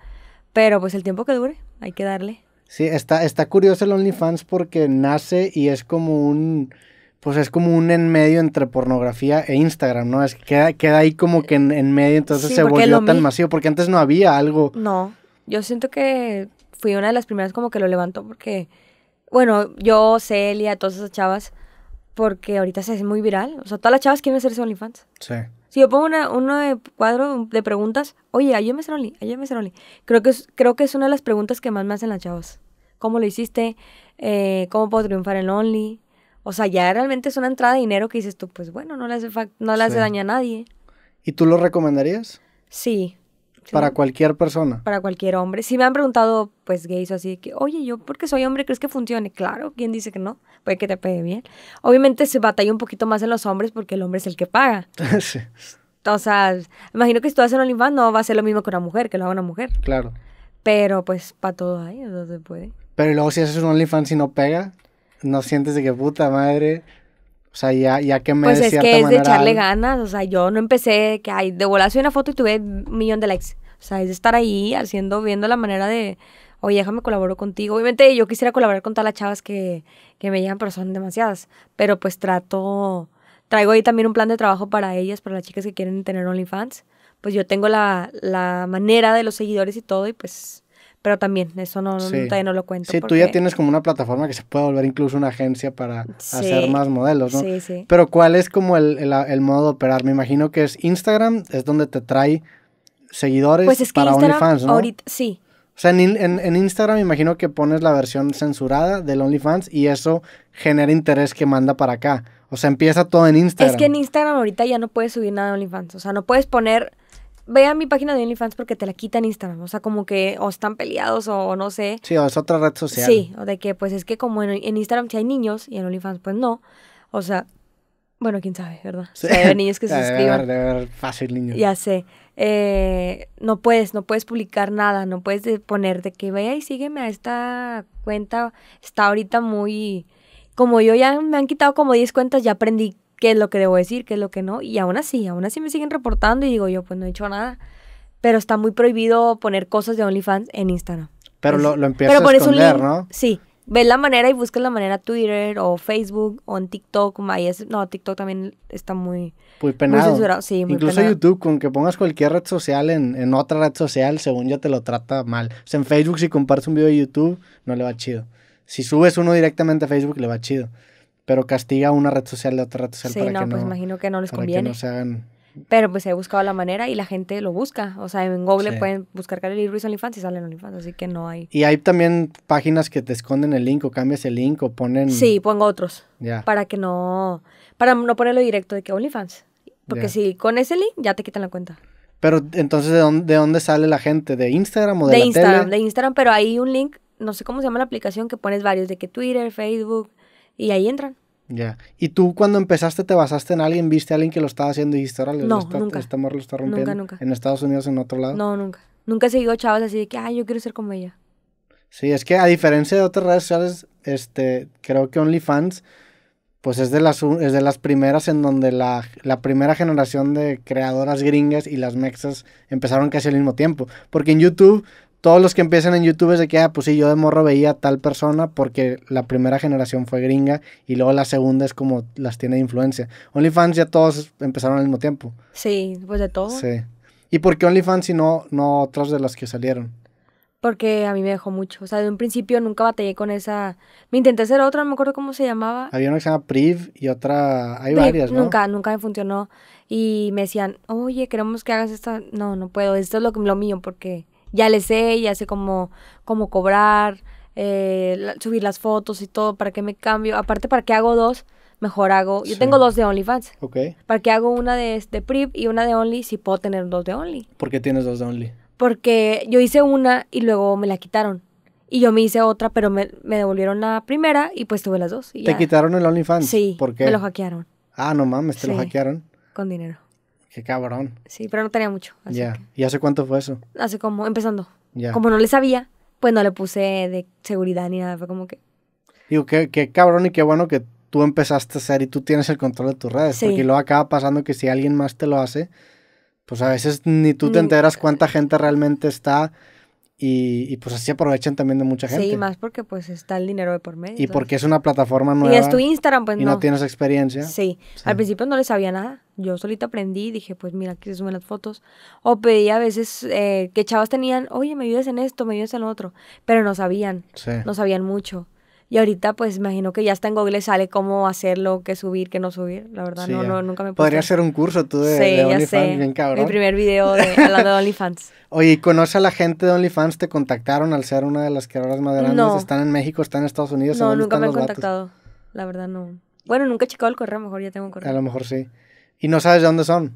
Pero pues el tiempo que dure, hay que darle. Sí, está, está curioso el OnlyFans porque nace y es como un pues es como un en medio entre pornografía e Instagram, ¿no? Es que queda, ahí como que en, medio, entonces se volvió tan masivo, porque antes no había algo. No, yo siento que fui una de las primeras como que lo levantó porque, bueno, yo, Celia, todas esas chavas, porque ahorita se hace muy viral. O sea, todas las chavas quieren hacerse OnlyFans. Sí. Si yo pongo una, uno de cuadro de preguntas, oye, ayúdame a Only, ayúdame a Only. Creo que, es, creo que es una de las preguntas que más me hacen las chavas. ¿Cómo lo hiciste? Eh, ¿Cómo puedo triunfar en Only? O sea, ya realmente es una entrada de dinero que dices tú, pues bueno, no le hace, no le hace daño a nadie. ¿Y tú lo recomendarías? Sí, para cualquier persona. Para cualquier hombre. Si me han preguntado, pues gays o así, que, oye, yo porque soy hombre, ¿crees que funcione? Claro, ¿quién dice que no? Puede que te pegue bien. Obviamente se batalla un poquito más en los hombres porque el hombre es el que paga. sí. O sea, imagino que si tú haces un OnlyFans no va a ser lo mismo que una mujer, que lo haga una mujer. Claro. Pero pues para todos ahí, entonces se puede. Pero luego si haces un OnlyFans y no pega, no sientes de que puta madre, o sea, ya, que me... Pues de es que es de echarle ganas, o sea, yo no empecé que, ay, de volar una foto y tuve un millón de likes. O sea, es de estar ahí haciendo, viendo la manera de, oye, déjame colaborar contigo. Obviamente yo quisiera colaborar con todas las chavas que, que me llegan, pero son demasiadas. Pero pues trato, traigo ahí también un plan de trabajo para ellas, para las chicas que quieren tener OnlyFans. Pues yo tengo la, la manera de los seguidores y todo, y pues pero también, eso no, no, lo cuento. Sí, tú ya tienes como una plataforma que se puede volver incluso una agencia para hacer más modelos, ¿no? Sí, sí. Pero ¿cuál es como el, modo de operar? Me imagino que es Instagram, es donde te trae seguidores pues es que para OnlyFans, ¿no? Ahorita, sí. O sea, en, Instagram me imagino que pones la versión censurada del OnlyFans y eso genera interés que manda para acá. O sea, empieza todo en Instagram. Es que en Instagram ahorita ya no puedes subir nada de OnlyFans. O sea, no puedes poner Ve a mi página de OnlyFans porque te la quitan Instagram. O sea, como que o están peleados o no sé. Sí, o es otra red social. Sí, o de que pues es que como en, Instagram si hay niños y en OnlyFans pues no. O sea, bueno, quién sabe, ¿verdad? hay niños que se suscriban. haber fácil niños. Ya sé. Eh, no puedes, no puedes publicar nada, no puedes poner de que vaya y sígueme a esta cuenta. Está ahorita muy... Como yo ya me han quitado como 10 cuentas, ya aprendí qué es lo que debo decir, qué es lo que no. Y aún así, aún así me siguen reportando y digo yo, pues no he hecho nada. Pero está muy prohibido poner cosas de OnlyFans en Instagram. Pero lo, lo empiezas a esconder, ¿no? Sí. Ves la manera y buscas la manera Twitter o Facebook o en TikTok. Ahí es, no, TikTok también está muy... Muy penado. Incluso YouTube, con que pongas cualquier red social en, en otra red social, según ya te lo trata mal. O sea, en Facebook si compartes un video de YouTube, no le va chido. Si subes uno directamente a Facebook, le va chido pero castiga una red social de otra red social sí, no, pues no, pues imagino que no les conviene. Que no se hagan... Pero pues he buscado la manera y la gente lo busca. O sea, en Google pueden buscar Carly Ruiz OnlyFans y salen OnlyFans, así que no hay. Y hay también páginas que te esconden el link o cambias el link o ponen. Sí, pongo otros. Para que no. Para no ponerlo directo de que OnlyFans. Porque si con ese link ya te quitan la cuenta. Pero entonces, ¿de dónde, sale la gente? ¿De Instagram o de, de Instagram? De Instagram, pero hay un link, no sé cómo se llama la aplicación, que pones varios, de que Twitter, Facebook y ahí entran. Ya. ¿Y tú cuando empezaste te basaste en alguien? ¿Viste a alguien que lo estaba haciendo y dijiste, órale, no, nunca. este amor lo está rompiendo? ¿En Estados Unidos, en otro lado? No, nunca. Nunca he seguido chavos así de que, ay, yo quiero ser como ella. Sí, es que a diferencia de otras redes sociales, este, creo que OnlyFans, pues es de las, es de las primeras en donde la, la primera generación de creadoras gringas y las mexas empezaron casi al mismo tiempo. Porque en YouTube todos los que empiezan en YouTube es de que, ah, pues sí, yo de morro veía a tal persona porque la primera generación fue gringa y luego la segunda es como las tiene de influencia. OnlyFans ya todos empezaron al mismo tiempo. Sí, pues de todo. Sí. ¿Y por qué OnlyFans y no, no otras de las que salieron? Porque a mí me dejó mucho. O sea, de un principio nunca batallé con esa. Me intenté hacer otra, no me acuerdo cómo se llamaba. Había una que se llama Priv y otra. Hay varias, ¿no? Nunca, nunca me funcionó. Y me decían, oye, queremos que hagas esta. No, no puedo. Esto es lo, lo mío porque ya le sé, ya sé cómo, cómo cobrar, eh, subir las fotos y todo, para que me cambio. Aparte, para qué hago dos, mejor hago. Yo tengo dos de OnlyFans. Ok. ¿Para qué hago una de, de este PRIP y una de Only si puedo tener dos de Only? ¿Por qué tienes dos de Only? Porque yo hice una y luego me la quitaron. Y yo me hice otra, pero me, devolvieron la primera y pues tuve las dos. ¿Te quitaron el OnlyFans? Sí. ¿Por qué? Me lo hackearon. Ah, no mames, te lo hackearon. Con dinero. Qué cabrón. Sí, pero no tenía mucho. Ya. ¿Y hace cuánto fue eso? Hace como, empezando. Como no le sabía, pues no le puse de seguridad ni nada. Fue como que. Digo, qué, qué cabrón y qué bueno que tú empezaste a hacer y tú tienes el control de tus redes. Sí. Porque luego acaba pasando que si alguien más te lo hace, pues a veces ni tú te enteras cuánta gente realmente está y, y, pues así aprovechan también de mucha gente. Sí, más porque pues está el dinero de por medio. Y porque es una plataforma nueva. Y es tu Instagram, pues y no. tienes experiencia. Sí. al principio no le sabía nada. Yo solita aprendí, dije, pues mira, aquí se suben las fotos. O pedí a veces eh, que chavas tenían, oye, me ayudas en esto, me ayudas en lo otro. Pero no sabían. Sí. No sabían mucho. Y ahorita, pues imagino que ya está en Google, sale cómo hacerlo, qué subir, qué no subir. La verdad, no, no, nunca me puse. Podría ser un curso tú de, sí, ya OnlyFans, bien primer video de, hablando de OnlyFans. Oye, ¿conoce a la gente de OnlyFans? ¿Te contactaron al ser una de las creadoras más grandes? ¿Están en México? ¿Están en Estados Unidos? No, nunca me han contactado. La verdad, no. Bueno, nunca he checado el correo, a lo mejor ya tengo correo. A lo mejor sí. ¿Y no sabes de dónde son?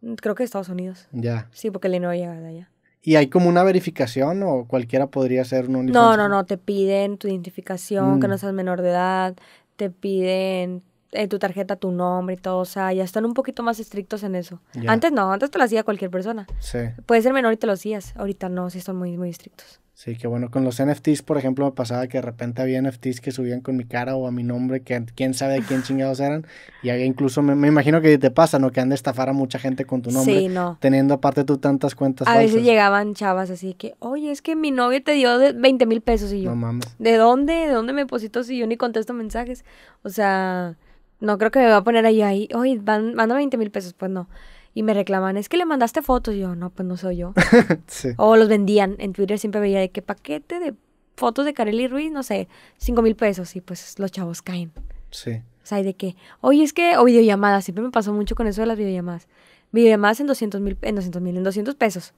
Mm, creo que de Estados Unidos. Ya. Sí, porque le no llega de allá. ¿Y hay como una verificación o cualquiera podría ser un No, no, no, te piden tu identificación, que no mm. seas menor de edad, te piden tu tarjeta, tu nombre y todo. O sea, ya están un poquito más estrictos en eso. Antes no, antes te lo hacía cualquier persona. Sí. Puede ser menor y te lo hacías. Ahorita no, sí son muy, muy estrictos. Sí, que bueno, con los NFTs, por ejemplo, me pasaba que de repente había NFTs que subían con mi cara o a mi nombre, que quién sabe de quién chingados eran. Y había incluso, me, imagino que te pasa, ¿no? Que han de estafar a mucha gente con tu nombre. Sí, no. Teniendo aparte tú tantas cuentas. A veces llegaban chavas así que, oye, es que mi novio te dio de 20 mil pesos y yo. No mames. ¿De dónde? ¿De dónde me posito si yo ni contesto mensajes? O sea, no creo que me va a poner ahí, ahí, oye, van, manda 20 mil pesos, pues no. Y me reclaman, es que le mandaste fotos. yo, no, pues no soy yo. O los vendían. En Twitter siempre veía de qué paquete de fotos de Kareli Ruiz, no sé, 5 mil pesos. Y pues los chavos caen. Sí. O sea, ¿y de qué? Oye, es que, o videollamadas, siempre me pasó mucho con eso de las videollamadas. Videollamadas en 200 mil, en 200 mil, en 200 pesos.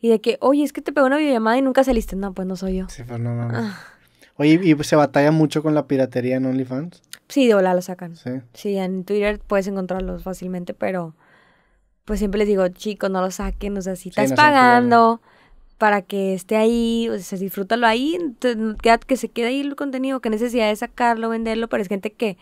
Y de que, oye, es que te pegó una videollamada y nunca saliste. No, pues no soy yo. Sí, pues no, no. Ah. Oye, ¿y pues se batalla mucho con la piratería en OnlyFans? Sí, de hola lo sacan. Sí. en Twitter puedes encontrarlos fácilmente, pero pues siempre les digo, chicos, no lo saquen, o sea, si estás pagando para que esté ahí, o sea, disfrútalo ahí, que se quede ahí el contenido, que necesidad de sacarlo, venderlo, pero es gente que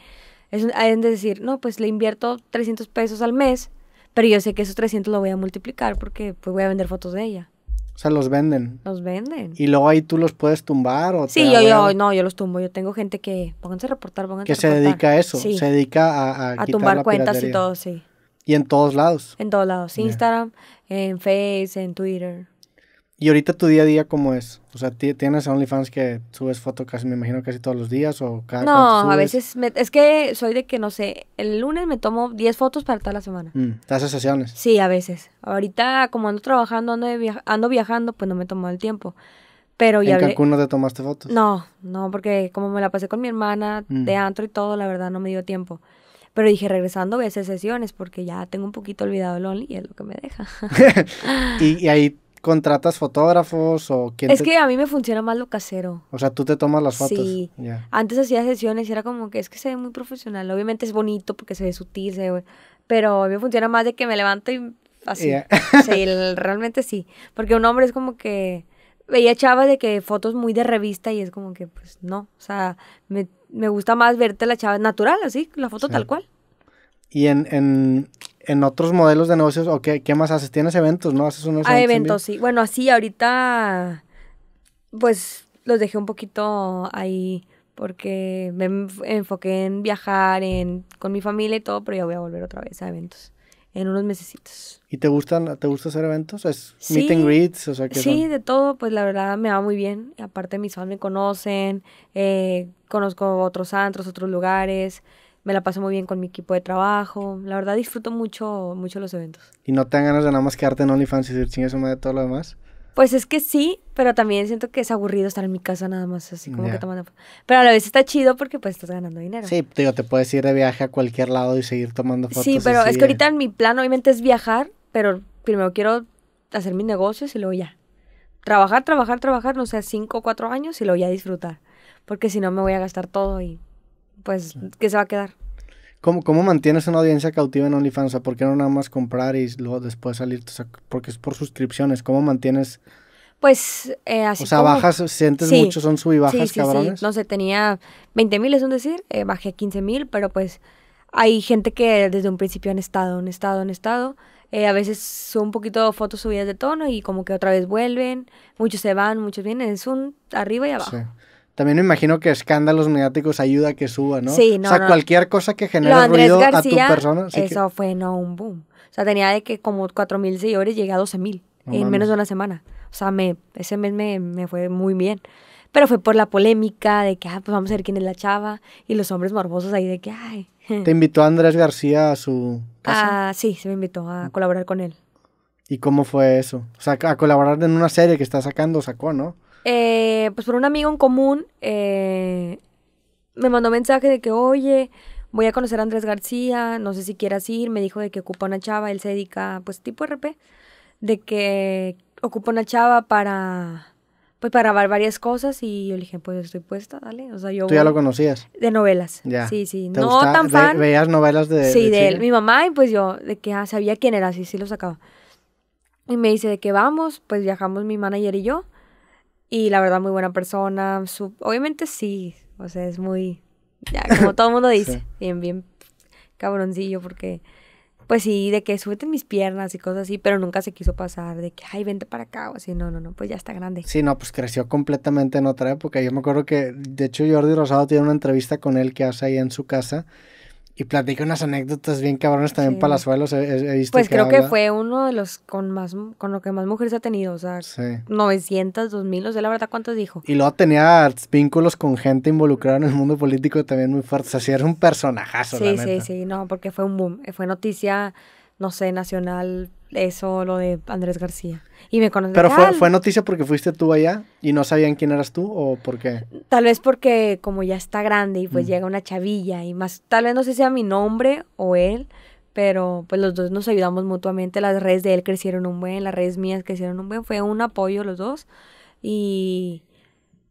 es, hay de decir, no, pues le invierto 300 pesos al mes, pero yo sé que esos 300 lo voy a multiplicar porque pues voy a vender fotos de ella. O sea, los venden. Los venden. Y luego ahí tú los puedes tumbar o Sí, yo, yo, no, yo los tumbo. Yo tengo gente que, pónganse a reportar, pónganse a reportar. se dedica a eso, se dedica a... A, a tumbar cuentas y todo, sí. Y en todos lados. En todos lados, Instagram, en Face, en Twitter. ¿Y ahorita tu día a día cómo es? O sea, ¿tienes OnlyFans que subes fotos casi, me imagino, casi todos los días o cada No, a veces, es que soy de que, no sé, el lunes me tomo 10 fotos para toda la semana. Mm, ¿Te haces sesiones? Sí, a veces. Ahorita, como ando trabajando, ando, viajando, pues no me tomo el tiempo. Pero ¿En Cancún no te tomaste fotos? No, no, porque como me la pasé con mi hermana mm. de antro y todo, la verdad no me dio tiempo. Pero dije, regresando voy a hacer sesiones porque ya tengo un poquito olvidado el Only y es lo que me deja. y ahí contratas fotógrafos o quién Es que a mí me funciona más lo casero. O sea, tú te tomas las fotos. Sí. Antes hacía sesiones y era como que es que se ve muy profesional. Obviamente es bonito porque se ve sutil, se pero a mí me funciona más de que me levanto y así. sí, realmente sí, porque un hombre es como que veía chavas de que fotos muy de revista y es como que pues no, o sea, me, gusta más verte la chava natural, así, la foto tal cual. Y en, en otros modelos de negocios, ¿o qué, qué más haces? ¿Tienes eventos, no? ¿Haces unos A ah, eventos, sí. Bueno, así ahorita, pues, los dejé un poquito ahí porque me enfoqué en viajar, en con mi familia y todo, pero ya voy a volver otra vez a eventos en unos mesecitos. ¿Y te gustan, te gusta hacer eventos? ¿Es sí, meet and greets? sí, de todo, pues la verdad me va muy bien. Aparte mis fans me conocen, eh, conozco otros antros, otros lugares me la paso muy bien con mi equipo de trabajo. La verdad disfruto mucho, mucho los eventos. ¿Y no te dan ganas de nada más quedarte en OnlyFans y decir chingue de de todo lo demás? Pues es que sí, pero también siento que es aburrido estar en mi casa nada más así como que tomando. Pero a la vez está chido porque pues estás ganando dinero. Sí, digo, te puedes ir de viaje a cualquier lado y seguir tomando fotos. Sí, pero es que ahorita mi plan obviamente es viajar, pero primero quiero hacer mis negocios y luego ya. Trabajar, trabajar, trabajar, no sé, cinco o cuatro años y luego ya disfrutar. Porque si no me voy a gastar todo y pues, ¿qué se va a quedar? ¿Cómo, ¿Cómo, mantienes una audiencia cautiva en OnlyFans? O sea, ¿por qué no nada más comprar y luego después salir? porque es por suscripciones. ¿cómo mantienes? Pues eh, así. O sea, bajas, sientes mucho, son sub y bajas, sí, sí, cabrones. No sé, tenía 20 mil, es un decir, eh, bajé 15 mil, pero pues hay gente que desde un principio han estado, han estado, han estado. Eh, a veces son un poquito fotos subidas de tono y como que otra vez vuelven. Muchos se van, muchos vienen. Es un arriba y abajo también me imagino que escándalos mediáticos ayuda a que suba, ¿no? Sí, no. O sea, cualquier cosa que genere ruido a tu persona. eso fue, no, un boom. O sea, tenía de que como 4.000 seguidores llegué a 12.000 en menos de una semana. O sea, me, ese mes me, me fue muy bien pero fue por la polémica de que, ah, pues vamos a ver quién es la chava, y los hombres morbosos ahí de que, ay. ¿Te invitó Andrés García a su casa? Ah, sí, se me invitó a mm. colaborar con él. ¿Y cómo fue eso? O sea, a colaborar en una serie que está sacando, sacó, ¿no? Eh, pues por un amigo en común, eh, me mandó mensaje de que, oye, voy a conocer a Andrés García, no sé si quieras ir, me dijo de que ocupa una chava, él se dedica, pues tipo RP, de que ocupa una chava para, pues para grabar varias cosas y yo le dije, pues estoy puesta, dale, o sea, yo... ¿Tú ya lo conocías? De novelas, ya. sí, sí, no tan fan. ¿Veías novelas de Sí, de, mi mamá, y pues yo, de que ah, sabía quién era, sí, sí lo sacaba. Y me dice de que vamos, pues viajamos mi manager y yo, y la verdad, muy buena persona. obviamente sí, o sea, es muy, ya, como todo el mundo dice, bien, bien cabroncillo porque pues sí, de que súbete mis piernas y cosas así, pero nunca se quiso pasar, de que, ay, vente para acá, o así, no, no, no, pues ya está grande. Sí, no, pues creció completamente en otra época. Yo me acuerdo que, de hecho, Jordi Rosado tiene una entrevista con él que hace ahí en su casa, y platica unas anécdotas bien cabrones también para palazuelos, he, visto Pues creo que fue uno de los con más con lo que más mujeres ha tenido, o sea, 900, 2000, no sé la verdad cuántos dijo. Y luego tenía vínculos con gente involucrada en el mundo político también muy fuerte, o sea, sí era un personajazo, Sí, sí, sí, no, porque fue un boom, fue noticia, no sé, nacional, eso, lo de Andrés García. Y me Pero fue, noticia porque fuiste tú allá y no sabían quién eras tú o por qué. Tal vez porque como ya está grande y pues mm. llega una chavilla y más, tal vez no sé si sea mi nombre o él, pero pues los dos nos ayudamos mutuamente. Las redes de él crecieron un buen, las redes mías crecieron un buen. Fue un apoyo los dos. Y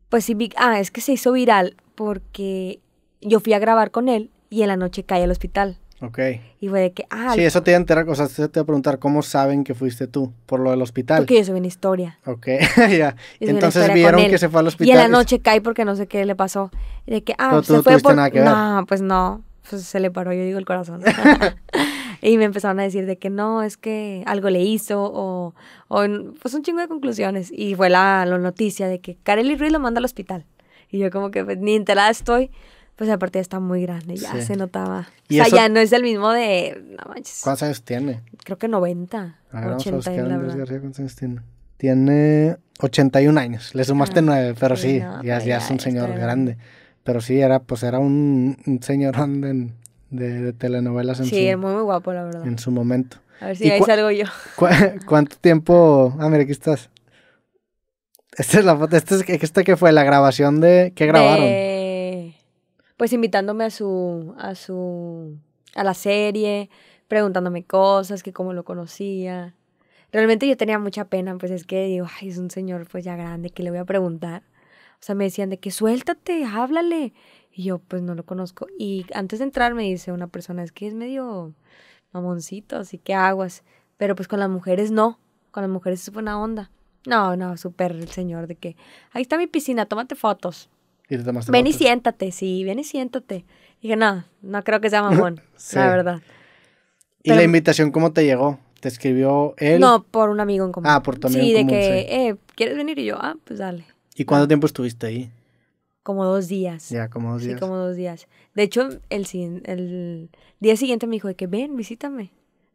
pues sí, ah, es que se hizo viral porque yo fui a grabar con él y en la noche cae al hospital. Ok. Y fue de que, ah. Sí, eso te iba a enterar, o sea, te iba a preguntar cómo saben que fuiste tú por lo del hospital. Porque yo soy una historia. Ok, ya. Entonces vieron que se fue al hospital. Y a la noche cae porque no sé qué le pasó. de que, ah, tú, se fue nada que ver. No, pues no. Pues se le paró, yo digo, el corazón. y me empezaron a decir de que no, es que algo le hizo o, pues un chingo de conclusiones. Y fue la, noticia de que Kareli Ruiz lo manda al hospital. Y yo como que pues, ni enterada estoy, pues aparte ya está muy grande, ya se notaba. o sea, ya no es el mismo de, no manches. ¿Cuántos años tiene? Creo que 90, 80, García, ¿cuántos años tiene? Tiene 81 años, le sumaste 9, ah, pero sí, pues ya, ya, es un señor grande. Pero sí, era, pues era un, señor señorón de, telenovelas en sí, su Sí, muy, muy guapo, la verdad. En su momento. A ver si ahí salgo yo. ¿Cuánto tiempo? Ah, mira, aquí estás. Esta es la foto, esta, es, esta que fue la grabación de... ¿Qué grabaron? pues invitándome a su, a su, a la serie, preguntándome cosas, que cómo lo conocía. Realmente yo tenía mucha pena, pues es que digo, ay, es un señor pues ya grande, que le voy a preguntar? O sea, me decían de que suéltate, háblale. Y yo pues no lo conozco. Y antes de entrar me dice una persona, es que es medio mamoncito, así que aguas. Pero pues con las mujeres no, con las mujeres es buena onda. No, no, súper el señor de que, ahí está mi piscina, tómate fotos ven y siéntate, sí, ven y siéntate. dije, no, no creo que sea mamón, la verdad. ¿Y la invitación cómo te llegó? ¿Te escribió él? No, por un amigo en común. Ah, por tu amigo sí, de que, eh, ¿quieres venir? Y yo, ah, pues dale. ¿Y cuánto tiempo estuviste ahí? Como dos días. Ya, como dos días. Sí, como dos días. De hecho, el, día siguiente me dijo de que ven, visítame.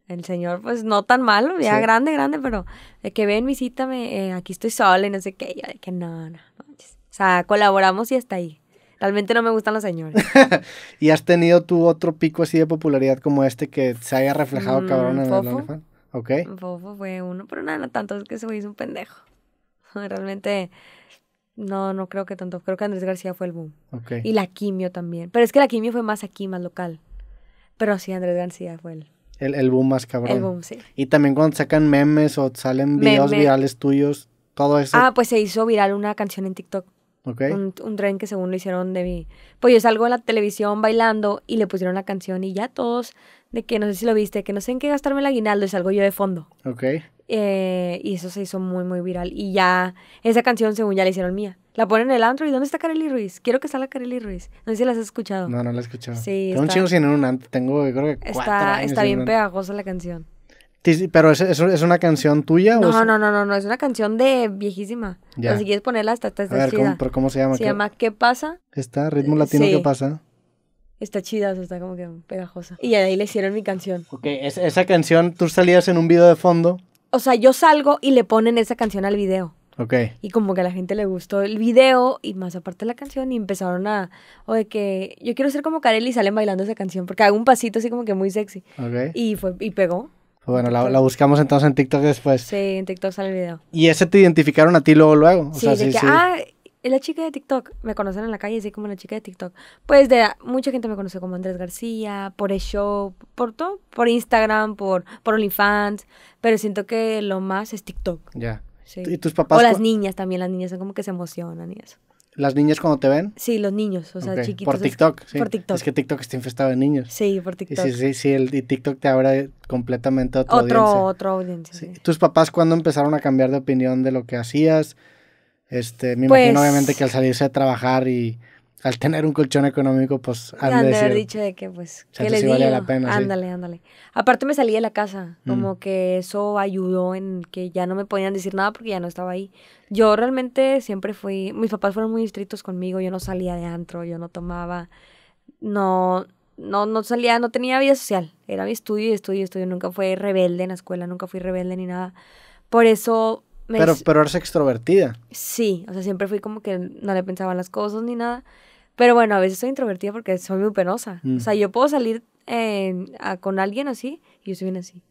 El señor, pues no tan malo, ya grande, grande, pero de que ven, visítame, eh, aquí estoy sola y no sé qué. Yo de que no, no, o sea, colaboramos y hasta ahí. Realmente no me gustan los señores. ¿Y has tenido tú otro pico así de popularidad como este que se haya reflejado mm, cabrón en el OnlyFans? Ok. Fofo fue uno, pero nada, no tanto, es que se hizo un pendejo. Realmente, no, no creo que tanto. Creo que Andrés García fue el boom. Okay. Y la quimio también. Pero es que la quimio fue más aquí, más local. Pero sí, Andrés García fue el... El, boom más cabrón. El boom, sí. Y también cuando sacan memes o salen videos virales tuyos, todo eso. Ah, pues se hizo viral una canción en TikTok un, tren que según lo hicieron de mí. Pues yo salgo a la televisión bailando y le pusieron la canción y ya todos, de que no sé si lo viste, que no sé en qué gastarme el aguinaldo y salgo yo de fondo. Ok. Eh, y eso se hizo muy, muy viral. Y ya, esa canción según ya la hicieron mía. La ponen en el antro y ¿dónde está Kareli Ruiz? Quiero que salga Kareli Ruiz. No sé si la has escuchado. No, no la he escuchado. Sí. Tengo un chingo sin un antro. Tengo, creo que Está bien pegajosa la canción. Pero es, es, una canción tuya no, o no, no, no, no, es una canción de viejísima. así que es quieres ponerla hasta está, ¿cómo, se llama? Se ¿Qué? llama ¿Qué pasa? Está ritmo latino ¿Qué pasa? Está chida, está como que pegajosa. Y ahí le hicieron mi canción. Ok, esa canción tú salías en un video de fondo. O sea, yo salgo y le ponen esa canción al video. Ok. Y como que a la gente le gustó el video y más aparte la canción y empezaron a, o de que yo quiero ser como Karel y salen bailando esa canción porque hago un pasito así como que muy sexy. Ok. Y fue y pegó. Bueno, la, buscamos entonces en TikTok después. Sí, en TikTok sale el video. ¿Y ese te identificaron a ti luego, luego? sí, de que, ah, la chica de TikTok. Me conocen en la calle, así como la chica de TikTok. Pues de mucha gente me conoce como Andrés García, por el show, por todo, por Instagram, por, por OnlyFans. Pero siento que lo más es TikTok. Ya. Sí. ¿Y tus papás? O las niñas también, las niñas son como que se emocionan y eso. ¿Las niñas cuando te ven? Sí, los niños, o sea, chiquitos. Por TikTok, sí. Por TikTok. Es que TikTok está infestado de niños. Sí, por TikTok. Y sí, sí, sí, el, y TikTok te abre completamente otro audiencia. otro, audiencia. Otra audiencia. ¿Tus papás cuándo empezaron a cambiar de opinión de lo que hacías? Este, me imagino pues obviamente que al salirse a trabajar y al tener un colchón económico, pues han, de haber dicho que, pues, que les la pena, ándale, ándale. Aparte me salí de la casa, como mm. que eso ayudó en que ya no me podían decir nada porque ya no estaba ahí. Yo realmente siempre fui, mis papás fueron muy estrictos conmigo, yo no salía de antro, yo no tomaba, no, no, no salía, no tenía vida social, era mi estudio y estudio, estudio, nunca fui rebelde en la escuela, nunca fui rebelde ni nada. Por eso... pero, pero eres extrovertida. Sí, o sea, siempre fui como que no le pensaban las cosas ni nada. Pero bueno, a veces soy introvertida porque soy muy penosa. O sea, yo puedo salir con alguien así y yo soy bien así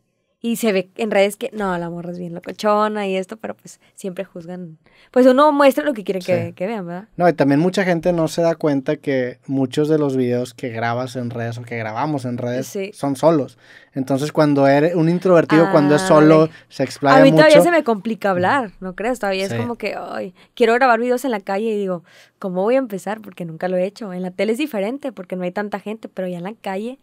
y se ve en redes que no, la morra es bien locochona y esto, pero pues siempre juzgan. Pues uno muestra lo que quiere que, vean, ¿verdad? No, y también mucha gente no se da cuenta que muchos de los videos que grabas en redes o que grabamos en redes son solos. Entonces, cuando eres un introvertido, cuando es solo, se explaya mucho. A mí todavía se me complica hablar, ¿no crees? Todavía es como que, ay, quiero grabar videos en la calle y digo, ¿cómo voy a empezar? Porque nunca lo he hecho. En la tele es diferente porque no hay tanta gente, pero ya en la calle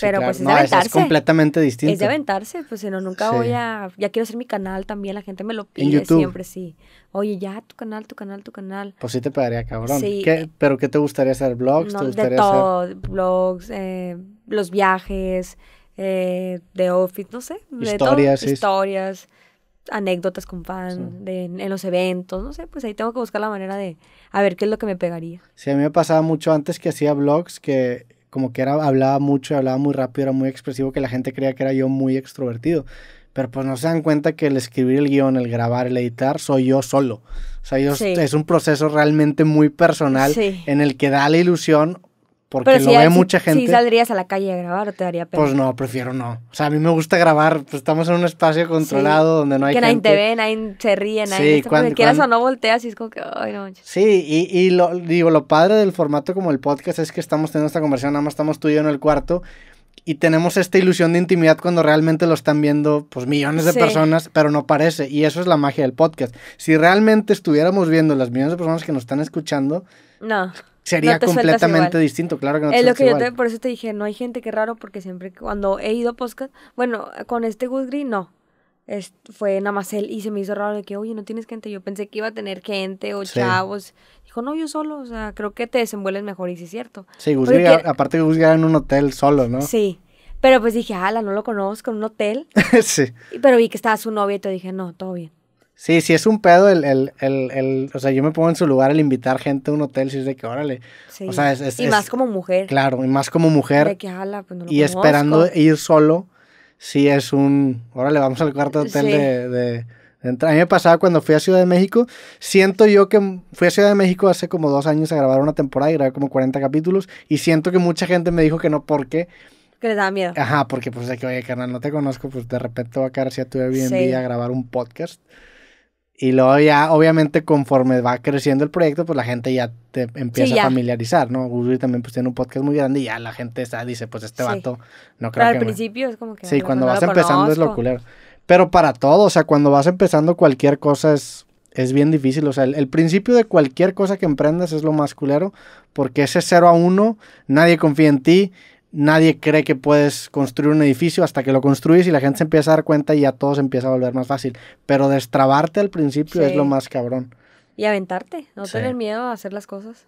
pero pues es de aventarse. Es completamente distinto. Es de aventarse, pues si no, nunca voy a. Ya quiero hacer mi canal también, la gente me lo pide siempre, sí. Oye, ya, tu canal, tu canal, tu canal. Pues sí te pegaría, cabrón. Sí. ¿Pero qué te gustaría hacer? ¿Blogs? ¿Te de todo. Blogs, eh, los viajes, eh, de office, no sé. Historias. historias, anécdotas con fans, de, en los eventos, no sé. Pues ahí tengo que buscar la manera de. A ver qué es lo que me pegaría. Sí, a mí me pasaba mucho antes que hacía blogs que como que era, hablaba mucho, hablaba muy rápido, era muy expresivo, que la gente creía que era yo muy extrovertido. Pero pues no se dan cuenta que el escribir el guión, el grabar, el editar, soy yo solo. O sea, es un proceso realmente muy personal en el que da la ilusión porque lo ve mucha gente. Si saldrías a la calle a grabar, te daría pena? Pues no, prefiero no. O sea, a mí me gusta grabar, pues, estamos en un espacio controlado donde no hay gente. Que nadie te ve, nadie se ríe, nadie. cuando, quieras o no volteas y es como que, no Sí, y, y, lo, digo, lo padre del formato como el podcast es que estamos teniendo esta conversación, nada más estamos tú y yo en el cuarto. Y tenemos esta ilusión de intimidad cuando realmente lo están viendo pues millones de personas, pero no parece. Y eso es la magia del podcast. Si realmente estuviéramos viendo las millones de personas que nos están escuchando, no sería completamente distinto, claro que no Es lo que yo te, por eso te dije, no hay gente que raro, porque siempre cuando he ido a podcast, bueno, con este Good Green no. fue nada más y se me hizo raro de que, oye, no tienes gente. Yo pensé que iba a tener gente o chavos. Dijo, no, yo solo, o sea, creo que te desenvuelves mejor y sí es cierto. Sí, Gus que aparte era en un hotel solo, ¿no? Sí. Pero pues dije, ala, no lo conozco, en un hotel. sí. Pero vi que estaba su novia y te dije, no, todo bien. Sí, sí, es un pedo el, el, el, el, o sea, yo me pongo en su lugar el invitar gente a un hotel, si es de que, órale. Sí. O sea, y más como mujer. Claro, y más como mujer. De que, pues no lo y esperando ir solo, si es un, órale, vamos al cuarto hotel de, de, de A mí me pasaba cuando fui a Ciudad de México, siento yo que fui a Ciudad de México hace como dos años a grabar una temporada y grabé como 40 capítulos, y siento que mucha gente me dijo que no, porque... Que le da miedo. Ajá, porque pues de que, oye, carnal, no te conozco, pues de repente va a caer si a tu Airbnb a grabar un podcast. Y luego ya, obviamente, conforme va creciendo el proyecto, pues la gente ya te empieza a familiarizar, ¿no? Uri también pues tiene un podcast muy grande y ya la gente está, dice, pues este vato, no creo Pero al principio es como que... Sí, cuando vas empezando es lo culero. Pero para todo, o sea, cuando vas empezando cualquier cosa es, es bien difícil. O sea, el, principio de cualquier cosa que emprendas es lo más culero, porque ese 0 a 1, nadie confía en ti, nadie cree que puedes construir un edificio hasta que lo construyes y la gente se empieza a dar cuenta y ya todo se empieza a volver más fácil. Pero destrabarte al principio es lo más cabrón. Y aventarte, no tener miedo a hacer las cosas.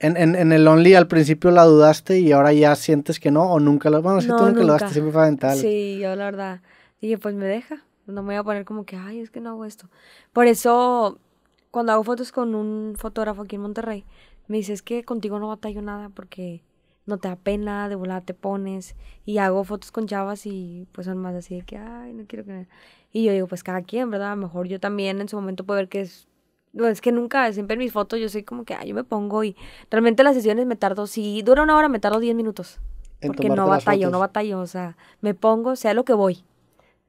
En, en, el Only al principio la dudaste y ahora ya sientes que no, o nunca lo. Bueno, si tú nunca, lo dudaste, siempre fue aventar. Sí, yo la verdad dije, pues me deja. No me voy a poner como que, ay, es que no hago esto. Por eso, cuando hago fotos con un fotógrafo aquí en Monterrey, me dice, es que contigo no batallo nada porque no te da pena, de volada te pones. Y hago fotos con chavas y pues son más así de que, ay, no quiero que... Y yo digo, pues cada quien, ¿verdad? A lo mejor yo también en su momento puedo ver que es... No, es que nunca, siempre en mis fotos yo soy como que, ay, yo me pongo y realmente las sesiones me tardo, si dura una hora me tardo 10 minutos. porque no batallo, no batallo, o sea, me pongo, sea lo que voy.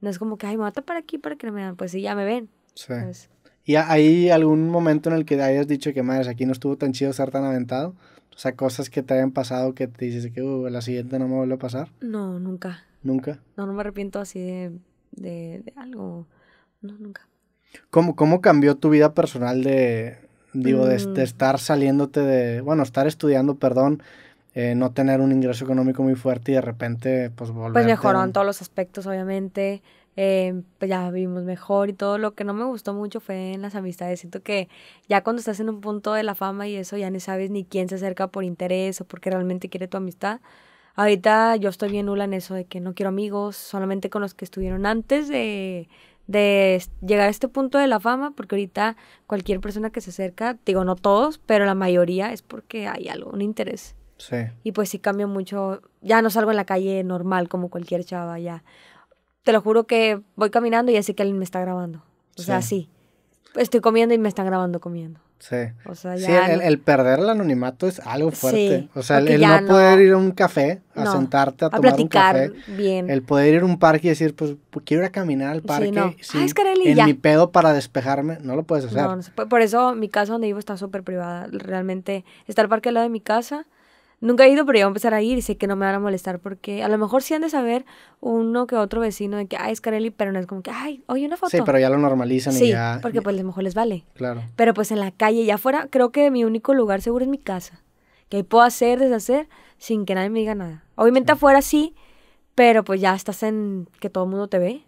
No es como que, ay, me mata para aquí para que me vean, pues sí, ya me ven. Sí. Pues, ¿Y hay algún momento en el que hayas dicho que, madre, aquí no estuvo tan chido estar tan aventado? O sea, cosas que te hayan pasado que te dices que uh, la siguiente no me vuelve a pasar. No, nunca. ¿Nunca? No, no me arrepiento así de, algo. No, nunca. ¿Cómo, ¿Cómo cambió tu vida personal de, digo, de, mm. estar saliéndote de, bueno, estar estudiando, perdón, eh, no tener un ingreso económico muy fuerte y de repente, pues, volver? Pues mejoró todos los aspectos, obviamente. Em, pues ya vivimos mejor y todo. Lo que no me gustó mucho fue en las amistades. Siento que ya cuando estás en un punto de la fama y eso, ya ni sabes ni quién se acerca por interés o porque realmente quiere tu amistad. Ahorita yo estoy bien nula en eso de que no quiero amigos, solamente con los que estuvieron antes de, de llegar a este punto de la fama, porque ahorita cualquier persona que se acerca, digo no todos, pero la mayoría es porque hay algo, un interés. Sí. Y pues sí cambia mucho. Ya no salgo en la calle normal como cualquier chava, ya te lo juro que voy caminando y así que alguien me está grabando. O sea, sí. Estoy comiendo y me están grabando comiendo. Sí. O sea, ya el, perder el anonimato es algo fuerte. o sea, el, no, poder ir a un café, a sentarte, a, tomar un café. Bien. El poder ir a un parque y decir, pues, pues quiero ir a caminar al parque. Sí, en mi pedo para despejarme, no lo puedes hacer. Por eso mi casa donde vivo está súper privada. Realmente está el parque al lado de mi casa Nunca he ido, pero ya voy a empezar a ir y sé que no me van a molestar porque a lo mejor sí han de saber uno que otro vecino de que, ay, es Carelli, pero no es como que, ay, oye, una foto. Sí, pero ya lo normalizan y ya. porque pues a lo mejor les vale. Claro. Pero pues en la calle, y afuera, creo que mi único lugar seguro es mi casa. Que ahí puedo hacer, deshacer, sin que nadie me diga nada. Obviamente afuera sí, pero pues ya estás en que todo el mundo te ve.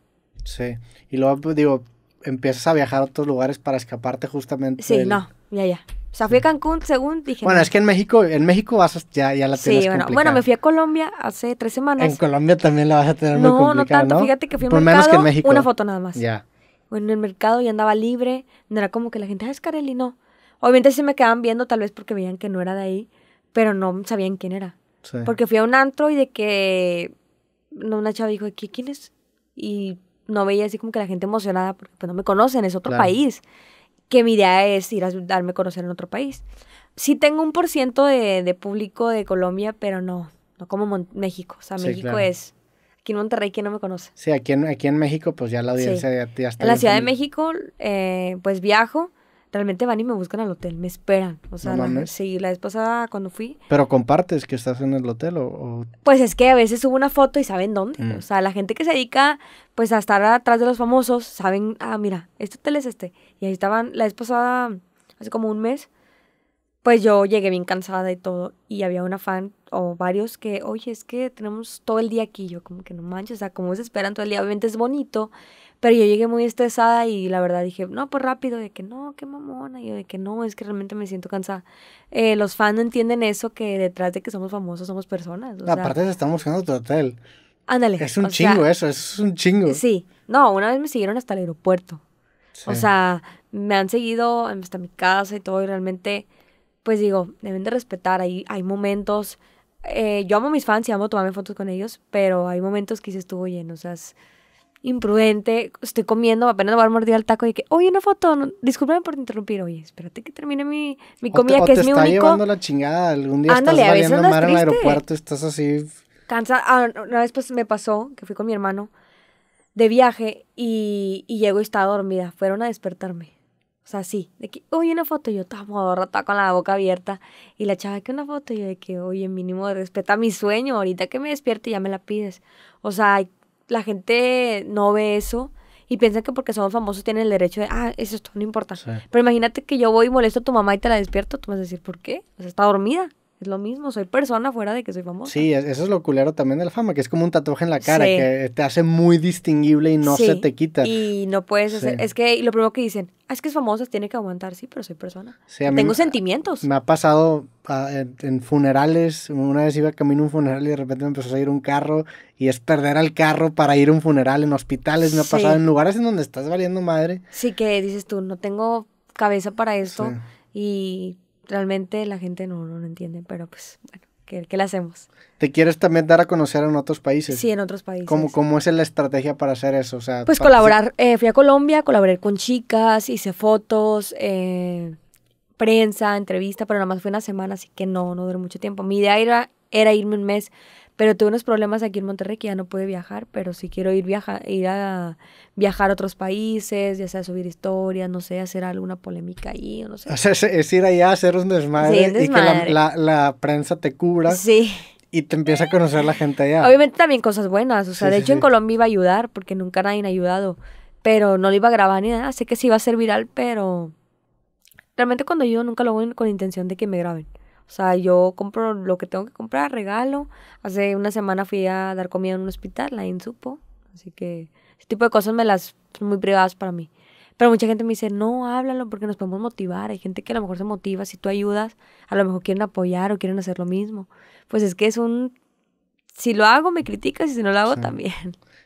Sí. Y luego, pues, digo, empiezas a viajar a otros lugares para escaparte justamente. Sí, no, ya, ya. O sea, fui a Cancún según dije. Bueno, es que en México, en México vas ya, ya la sí, tienes bueno. bueno, me fui a Colombia hace tres semanas. En Colombia también la vas a tener no, complicada, No, no tanto. Fíjate que fui al mercado, que en México. una foto nada más. Ya. Bueno, en el mercado y andaba libre. No era como que la gente, ah, es no. Obviamente se me quedaban viendo, tal vez porque veían que no era de ahí, pero no sabían quién era. Porque fui a un antro y de que una chava dijo, ¿quién es? Y no veía así como que la gente emocionada, porque pues, no me conocen, es otro país que mi idea es ir a darme a conocer en otro país. Sí tengo un por ciento de, público de Colombia, pero no, no como México. O sea, México es... Aquí en Monterrey, ¿quién no me conoce? Sí, aquí en, aquí en México, pues ya la audiencia ya, está. En la Ciudad de México, eh, pues viajo realmente van y me buscan al hotel, me esperan. O sea, no la, sí, la vez pasada cuando fui. Pero compartes que estás en el hotel o. Pues es que a veces subo una foto y saben dónde. Mm. O sea, la gente que se dedica pues a estar atrás de los famosos saben, ah, mira, este hotel es este. Y ahí estaban, la vez pasada, hace como un mes, pues yo llegué bien cansada y todo. Y había una fan o varios que, oye, es que tenemos todo el día aquí. Yo, como que no manches, o sea, como se esperan todo el día? Obviamente es bonito, pero yo llegué muy estresada y la verdad dije, no, pues rápido, de que no, qué mamona. Y yo, de que no, es que realmente me siento cansada. Eh, los fans no entienden eso, que detrás de que somos famosos somos personas. Aparte, se están buscando hotel. Ándale. Es un chingo eso, es un chingo. Sí. No, una vez me siguieron hasta el aeropuerto. O sea, me han seguido hasta mi casa y todo, y realmente pues digo, deben de respetar, hay, hay momentos, eh, yo amo a mis fans y amo tomarme fotos con ellos, pero hay momentos que estuvo lleno, o sea, es imprudente, estoy comiendo, apenas voy a morder el taco y que, oye, una foto, discúlpame por interrumpir, oye, espérate que termine mi, mi comida, que es mi único. te está llevando la chingada, algún día estás valiendo en el aeropuerto, estás así... Cansa, ah, una vez pues me pasó, que fui con mi hermano, de viaje, y, y llego y estaba dormida, fueron a despertarme. O sea, sí, de que, oye, una foto, yo estaba morra, estaba con la boca abierta. Y la chava, que una foto, y yo de que, oye, mínimo respeta mi sueño, ahorita que me despierte ya me la pides. O sea, la gente no ve eso y piensa que porque somos famosos tienen el derecho de, ah, eso es todo, no importa. Pero imagínate que yo voy y molesto a tu mamá y te la despierto, tú vas a decir, ¿por qué? O sea, está dormida. Es lo mismo, soy persona fuera de que soy famosa. Sí, eso es lo culero también de la fama, que es como un tatuaje en la cara, que te hace muy distinguible y no se te quita. Y no puedes hacer. Es que lo primero que dicen, ah, es que es famosa, tiene que aguantar, sí, pero soy persona. Tengo sentimientos. Me ha pasado ah, en, funerales. Una vez iba camino a un funeral y de repente me empezó a ir un carro y es perder al carro para ir a un funeral en hospitales. Me ha pasado en lugares en donde estás valiendo madre. Sí, que dices tú, no tengo cabeza para esto y realmente la gente no, no lo entiende, pero pues bueno, ¿qué, le hacemos? ¿Te quieres también dar a conocer en otros países? Sí, en otros países. ¿Cómo, cómo es la estrategia para hacer eso? sea, pues colaborar. Eh, fui a Colombia, colaboré con chicas, hice fotos, eh, prensa, entrevista, pero nada más fue una semana, así que no, no duró mucho tiempo. Mi idea era, era irme un mes pero tuve unos problemas aquí en Monterrey que ya no pude viajar, pero si quiero ir, viaja, ir a viajar a otros países, ya sea subir historias, no sé, hacer alguna polémica ahí o no sé. O sea, es, ir allá a hacer un desmadre, y que la, prensa te cubra. Sí. Y te empieza a conocer la gente allá. Obviamente también cosas buenas, o sea, de hecho en Colombia iba a ayudar porque nunca nadie me ha ayudado, pero no lo iba a grabar ni nada, sé que sí iba a ser viral, pero realmente cuando yo nunca lo hago con intención de que me graben. O sea, yo compro lo que tengo que comprar, regalo. Hace una semana fui a dar comida en un hospital, la insupo. Así que ese tipo de cosas me las son muy privadas para mí. Pero mucha gente me dice, no, háblalo porque nos podemos motivar. Hay gente que a lo mejor se motiva. Si tú ayudas, a lo mejor quieren apoyar o quieren hacer lo mismo. Pues es que es un... Si lo hago, me criticas y si no lo hago, también.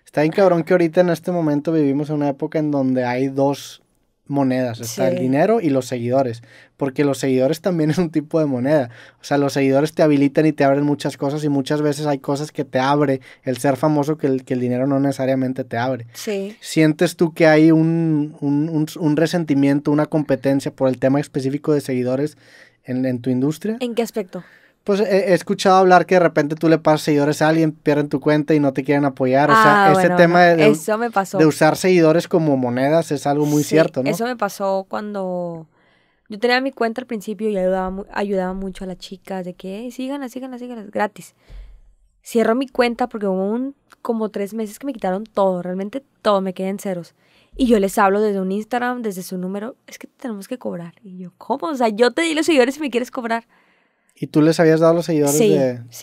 Está bien cabrón que ahorita en este momento vivimos en una época en donde hay dos monedas, está el dinero y los seguidores, porque los seguidores también es un tipo de moneda, o sea, los seguidores te habilitan y te abren muchas cosas y muchas veces hay cosas que te abre el ser famoso que el, que el dinero no necesariamente te abre. Sí. ¿Sientes tú que hay un, un, resentimiento, una competencia por el tema específico de seguidores en tu industria? ¿En qué aspecto? Pues he, escuchado hablar que de repente tú le pasas seguidores a alguien, pierden tu cuenta y no te quieren apoyar. Ah, o sea, ah, ese tema de, de usar seguidores como monedas es algo muy cierto, ¿no? Eso me pasó cuando yo tenía mi cuenta al principio y ayudaba, ayudaba mucho a las chicas de que hey, síganla, síganla, síganla, gratis. Cierro mi cuenta porque hubo un, como tres meses que me quitaron todo, realmente todo, me quedé en ceros. Y yo les hablo desde un Instagram, desde su número, es que tenemos que cobrar. Y yo, ¿cómo? O sea, yo te di los seguidores y me quieres cobrar. ¿Y tú les habías dado los seguidores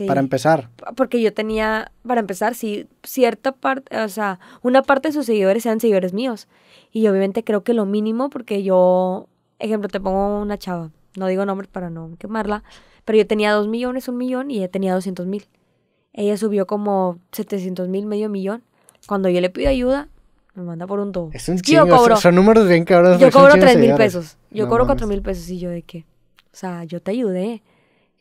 para empezar? Porque yo tenía, para empezar, sí, cierta parte, o sea, una parte de sus seguidores eran seguidores míos. Y obviamente creo que lo mínimo, porque yo, ejemplo, te pongo una chava, no digo nombres para no quemarla, pero yo tenía dos millones, un millón, y ella tenía doscientos mil. Ella subió como setecientos mil, medio millón. Cuando yo le pido ayuda, me manda por un tubo. Es un chingo, yo cobro, son números bien cabros. Yo cobro tres mil pesos. Yo cobro cuatro mil pesos y yo de qué. O sea, yo te ayudé.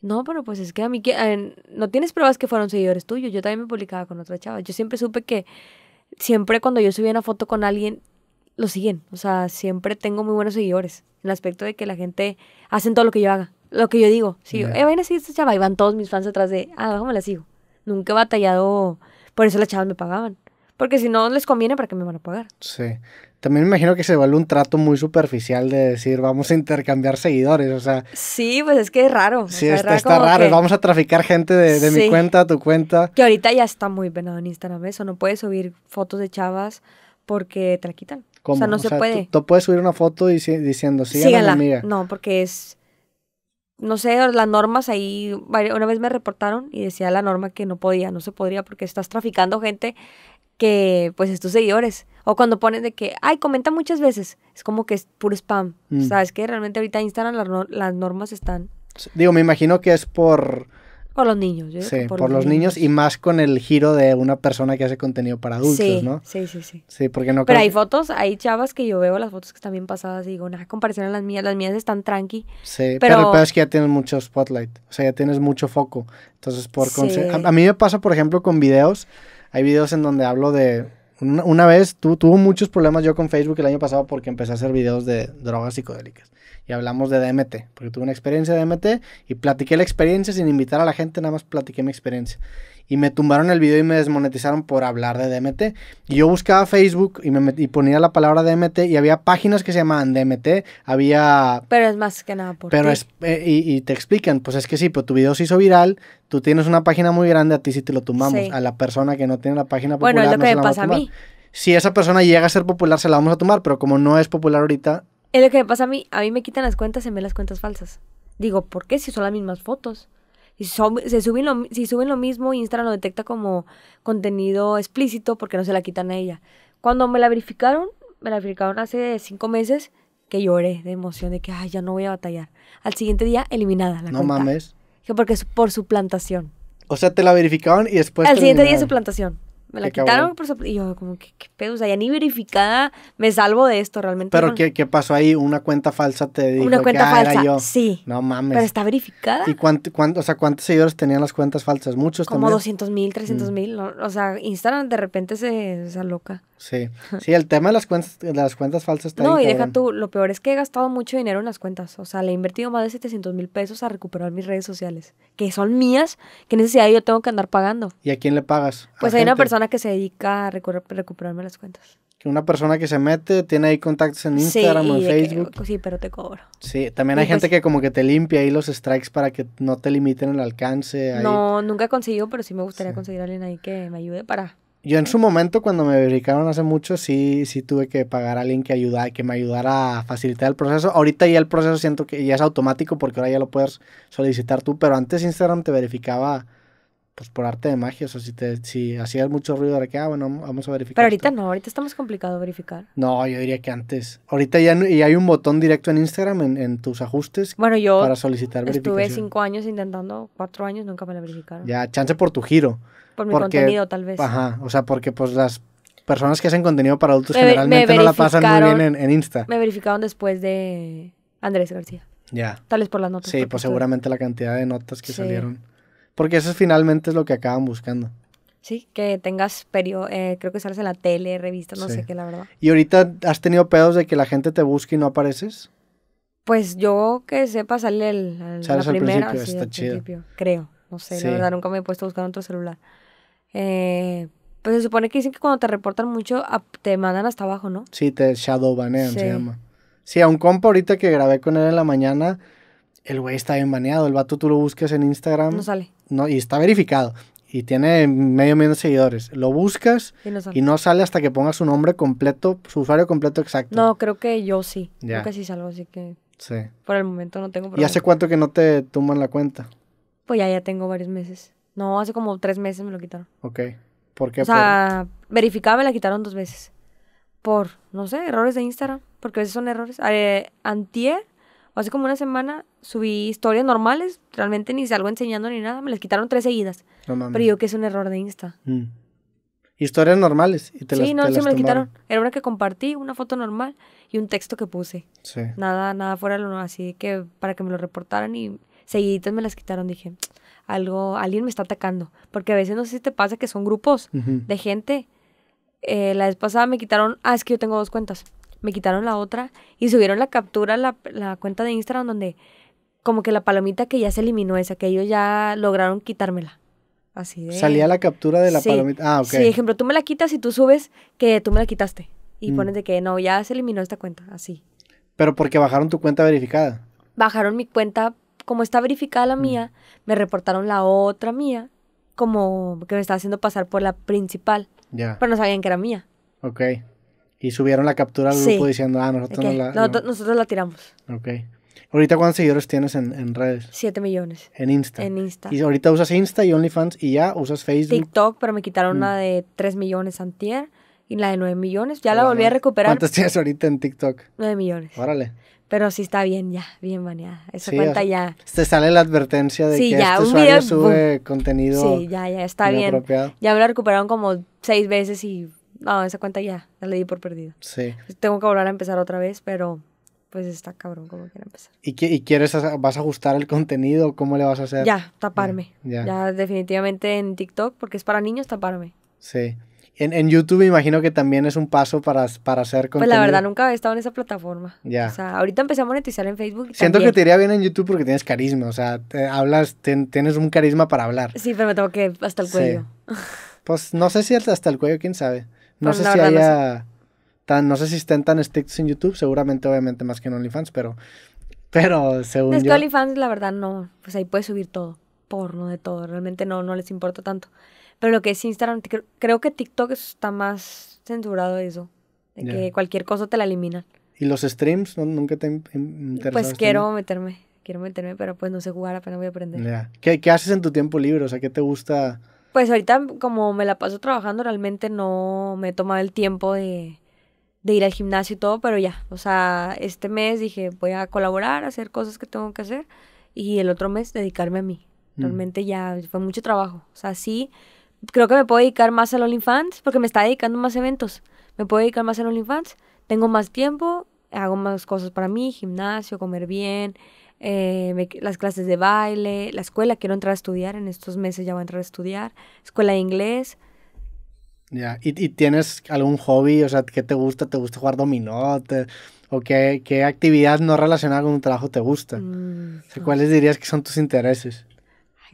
No, pero pues es que a mí que, no tienes pruebas que fueron seguidores tuyos. Yo también me publicaba con otra chava. Yo siempre supe que siempre cuando yo subía una foto con alguien, lo siguen. O sea, siempre tengo muy buenos seguidores. En el aspecto de que la gente hacen todo lo que yo haga, lo que yo digo. Si yo, eh, vayan a seguir esta chava y van todos mis fans atrás de, ah, me la sigo. Nunca he batallado, por eso las chavas me pagaban. Porque si no les conviene, ¿para qué me van a pagar? Sí. También me imagino que se vale un trato muy superficial de decir, vamos a intercambiar seguidores, o sea... Sí, pues es que es raro. Sí, está, raro, vamos a traficar gente de, mi cuenta a tu cuenta. Que ahorita ya está muy venado en Instagram eso, no puedes subir fotos de chavas porque te la quitan. O sea, no se puede. Tú, puedes subir una foto diciendo, síganla, No, porque es... No sé, las normas ahí, una vez me reportaron y decía la norma que no podía, no se podría porque estás traficando gente que pues es tus seguidores. O cuando pones de que, ay, comenta muchas veces. Es como que es puro spam. Mm. Sabes que realmente ahorita Instagram las, normas están. Digo, me imagino que es por... Por los niños. sí, por, los, niños. y más con el giro de una persona que hace contenido para adultos, ¿no? Sí, sí, sí. Sí, porque no Pero hay fotos, hay chavas que yo veo las fotos que están bien pasadas y digo, nada, comparación a las mías, las mías están tranqui. Sí, pero, el peor es que ya tienes mucho spotlight, o sea, ya tienes mucho foco. Entonces, por a, mí me pasa, por ejemplo, con videos hay videos en donde hablo de... Una, vez tuve tuvo muchos problemas yo con Facebook el año pasado porque empecé a hacer videos de drogas psicodélicas. Y hablamos de DMT, porque tuve una experiencia de DMT y platiqué la experiencia sin invitar a la gente, nada más platiqué mi experiencia y me tumbaron el video y me desmonetizaron por hablar de DMT. Y yo buscaba Facebook y, me y ponía la palabra DMT y había páginas que se llamaban DMT, había... Pero es más que nada por pero eh, y, te explican, pues es que sí, pero pues tu video se hizo viral, tú tienes una página muy grande, a ti sí te lo tumbamos, a la persona que no tiene la página popular Bueno, es lo que me pasa a, mí. Si esa persona llega a ser popular, se la vamos a tomar, pero como no es popular ahorita... Es lo que me pasa a mí, a mí me quitan las cuentas y me las cuentas falsas. Digo, ¿por qué si son las mismas fotos? Y suben si suben lo mismo, Instagram lo detecta como contenido explícito porque no se la quitan a ella. Cuando me la verificaron, me la verificaron hace cinco meses, que lloré de emoción, de que, ay, ya no voy a batallar. Al siguiente día, eliminada la No mames. porque es por plantación O sea, te la verificaron y después... Al siguiente día su suplantación la quitaron por supuesto, Y yo, como, que ¿qué, pedo? O sea, ya ni verificada me salvo de esto realmente. Pero, ¿qué, ¿qué, pasó ahí? Una cuenta falsa te dijo. Una cuenta ah, falsa. Sí. No mames. Pero está verificada. ¿Y cuánto, cuánto, o sea, cuántos seguidores tenían las cuentas falsas? ¿Muchos como también? Como 200 mil, 300 mm. mil. O sea, Instagram de repente se, se Sí, sí, el tema de las cuentas, de las cuentas falsas está No, y deja tú, lo peor es que he gastado mucho dinero en las cuentas. O sea, le he invertido más de 700 mil pesos a recuperar mis redes sociales, que son mías, que necesidad yo tengo que andar pagando. ¿Y a quién le pagas? Pues hay una persona que se dedica a recuperarme las cuentas. Que Una persona que se mete, tiene ahí contactos en Instagram o en Facebook. Pues sí, pero te cobro. Sí, también hay pues gente que como que te limpia ahí los strikes para que no te limiten el alcance. No, nunca he conseguido, pero sí me gustaría conseguir a alguien ahí que me ayude para yo en su momento, cuando me verificaron hace mucho, sí, sí tuve que pagar a alguien que ayuda, que me ayudara a facilitar el proceso. Ahorita ya el proceso siento que ya es automático porque ahora ya lo puedes solicitar tú, pero antes Instagram te verificaba pues por arte de magia, o sea, si, te, si hacías mucho ruido de que, ah, bueno, vamos a verificar. Pero ahorita no, ahorita está más complicado verificar. No, yo diría que antes. Ahorita ya, y hay un botón directo en Instagram, en, en tus ajustes, yo para solicitar verificación. Estuve cinco años intentando, cuatro años, nunca me la verificaron. Ya, chance por tu giro. Por mi contenido, tal vez. Ajá, o sea, porque pues las personas que hacen contenido para adultos generalmente no la pasan muy bien en, Insta. Me verificaron después de Andrés García. Ya. Tal vez por las notas. Sí, pues seguramente la cantidad de notas que salieron. Porque eso finalmente es lo que acaban buscando. Sí, que tengas periodo, eh, creo que sales en la tele, revista, no sé qué, la verdad. ¿Y ahorita has tenido pedos de que la gente te busque y no apareces? Pues yo que sepa, sale el, la al principio, está chido. Principio, creo, no sé, la verdad, nunca me he puesto a buscar en otro celular. Eh, pues se supone que dicen que cuando te reportan mucho te mandan hasta abajo, ¿no? Sí, te shadowbanean, se llama. Sí, a un compa ahorita que grabé con él en la mañana, el güey está bien baneado. El vato tú lo buscas en Instagram. No sale. No, y está verificado. Y tiene medio millón de seguidores. Lo buscas y no, sale, hasta que pongas su nombre completo, su usuario completo exacto. No, creo que yo sí. Ya. Creo que sí salgo, así que. Por el momento no tengo problema. ¿Y hace cuánto que no te tuman la cuenta? Pues ya, ya tengo varios meses. No, hace como tres meses me lo quitaron. Ok. ¿Por qué? O sea, me la quitaron dos veces. Por, no sé, errores de Instagram. Porque a veces son errores. Eh, antier, hace como una semana, subí historias normales. Realmente ni salgo enseñando ni nada. Me las quitaron tres seguidas. Pero yo que es un error de Insta. Mm. Historias normales. Y te sí, no, me las quitaron. Era una que compartí, una foto normal y un texto que puse. Sí. Nada, nada fuera así que para que me lo reportaran y seguiditas me las quitaron. Dije, algo, alguien me está atacando. Porque a veces no sé si te pasa que son grupos de gente. Eh, la vez pasada me quitaron, ah, es que yo tengo dos cuentas. Me quitaron la otra y subieron la captura la, cuenta de Instagram donde como que la palomita que ya se eliminó esa, que ellos ya lograron quitármela. Así de... Salía la captura de la palomita. Ah, ok. Sí, ejemplo, tú me la quitas y tú subes que tú me la quitaste. Y mm. pones de que no, ya se eliminó esta cuenta, así. Pero porque bajaron tu cuenta verificada. Bajaron mi cuenta como está verificada la mm. mía, me reportaron la otra mía como que me estaba haciendo pasar por la principal. Ya. Pero no sabían que era mía. Ok. Y subieron la captura al grupo diciendo, ah, nosotros no la... Nosotros, la tiramos. Ok. ¿Ahorita cuántos seguidores tienes en, redes? Siete millones. ¿En Insta? En Insta. ¿Y ahorita usas Insta y OnlyFans y ya? ¿Usas Facebook? TikTok, pero me quitaron la mm. de tres millones antier y la de nueve millones. Ya la volví a recuperar. ¿Cuántos tienes ahorita en TikTok? Nueve millones. Órale. Pero sí está bien ya, bien baneada. Esa cuenta ya. Te sale la advertencia de que este usuario sube contenido. Sí, ya, ya está bien. Ya me lo recuperaron como seis veces y no, esa cuenta ya, la di por perdido. Sí. Tengo que volver a empezar otra vez, pero pues está cabrón como quiera empezar. ¿Y, qué, ¿Y, quieres, vas a ajustar el contenido? ¿Cómo le vas a hacer? Ya, taparme. ya definitivamente en TikTok, porque es para niños, taparme. Sí. En, YouTube imagino que también es un paso para, para hacer contenido. Pues la verdad, nunca he estado en esa plataforma. Ya. O sea, ahorita empecé a monetizar en Facebook. Siento que te iría bien en YouTube porque tienes carisma, o sea, hablas, tienes un carisma para hablar. Sí, pero me tengo que hasta el cuello. Pues no sé si hasta el cuello, quién sabe. No pues sé si haya... Tan, no sé si estén tan estrictos en YouTube, seguramente, obviamente, más que en OnlyFans, pero, pero según es que OnlyFans, la verdad, no, pues ahí puedes subir todo, porno de todo, realmente no, no les importa tanto. Pero lo que es Instagram, creo que TikTok está más censurado eso. De que cualquier cosa te la eliminan. ¿Y los streams? ¿No, ¿Nunca te em, Pues quiero meterme, quiero meterme, pero pues no sé jugar, apenas voy a aprender. ¿Qué, ¿Qué haces en tu tiempo libre? O sea, ¿qué te gusta...? Pues ahorita como me la paso trabajando, realmente no me he tomado el tiempo de, de, ir al gimnasio y todo, pero ya, o sea, este mes dije voy a colaborar, hacer cosas que tengo que hacer y el otro mes dedicarme a mí. Mm. Realmente ya fue mucho trabajo, o sea, sí, creo que me puedo dedicar más al OnlyFans porque me está dedicando más eventos. Me puedo dedicar más al OnlyFans. Tengo más tiempo, hago más cosas para mí, gimnasio, comer bien, eh, las clases de baile, la escuela. Quiero entrar a estudiar, en estos meses ya voy a entrar a estudiar. Escuela de inglés. Ya, ¿Y, ¿Y, tienes algún hobby? O sea, ¿qué te gusta? ¿Te gusta jugar dominó? ¿O qué, actividad no relacionada con un trabajo te gusta? Mm, ¿Cuáles dirías que son tus intereses?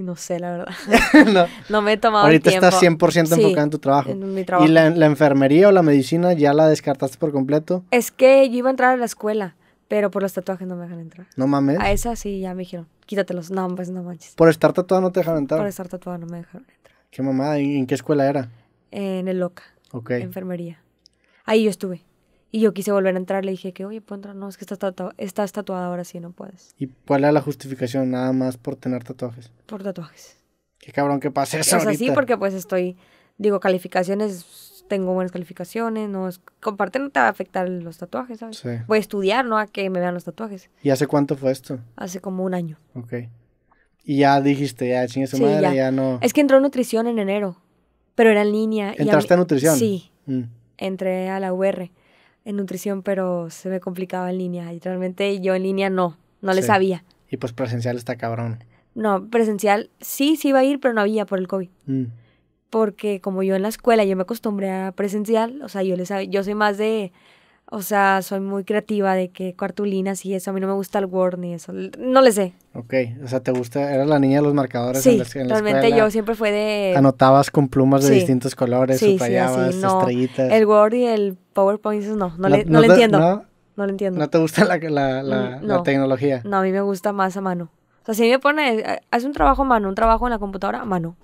no sé, la verdad. no. me he tomado Ahorita estás 100% enfocada en tu trabajo. En mi trabajo. ¿Y la, enfermería o la medicina ya la descartaste por completo? Es que yo iba a entrar a la escuela, pero por los tatuajes no me dejan entrar. ¿No mames? A esa sí ya me dijeron, quítatelos. No, pues no manches. ¿Por estar tatuada no te dejaron entrar? Por estar tatuada no me dejaron entrar. ¿Qué mamada? ¿En, qué escuela era? En el Loca. Ok. Enfermería. Ahí yo estuve. Y yo quise volver a entrar, le dije que, oye, puedo entrar, no, es que estás, estás tatuada ahora sí, no puedes. ¿Y cuál era la justificación? Nada más por tener tatuajes. Por tatuajes. Qué cabrón que pasa eso. O sea, porque pues estoy, digo, calificaciones, tengo buenas calificaciones, no es, comparte, no te va a afectar los tatuajes, ¿sabes? Sí. Voy a estudiar, ¿no? A que me vean los tatuajes. ¿Y hace cuánto fue esto? Hace como un año. Ok. Y ya dijiste, ya chingue su madre, ya. no. Es que entró nutrición en enero, pero era en línea. ¿Entraste a nutrición? Sí. Mm. Entré a la UR en nutrición, pero se me complicaba en línea. Y realmente yo en línea no, no le sabía. Y pues presencial está cabrón. No, presencial sí, sí iba a ir, pero no había por el COVID. Mm. Porque como yo en la escuela, yo me acostumbré a presencial, o sea, yo, les, yo soy más de o sea, soy muy creativa de que cartulinas y eso. A mí no me gusta el Word ni eso. No le sé. Ok, o sea, ¿te gusta? Eras la niña de los marcadores en realmente yo siempre fue de... Anotabas con plumas de distintos colores, sí, estrellitas. El Word y el PowerPoint, no, no, no le, no, entiendo. No, no le entiendo. ¿No te gusta la, la, mm, tecnología? No, a mí me gusta más a mano. O sea, si a mí me pone, eh, haz un trabajo a mano, un trabajo en la computadora a mano.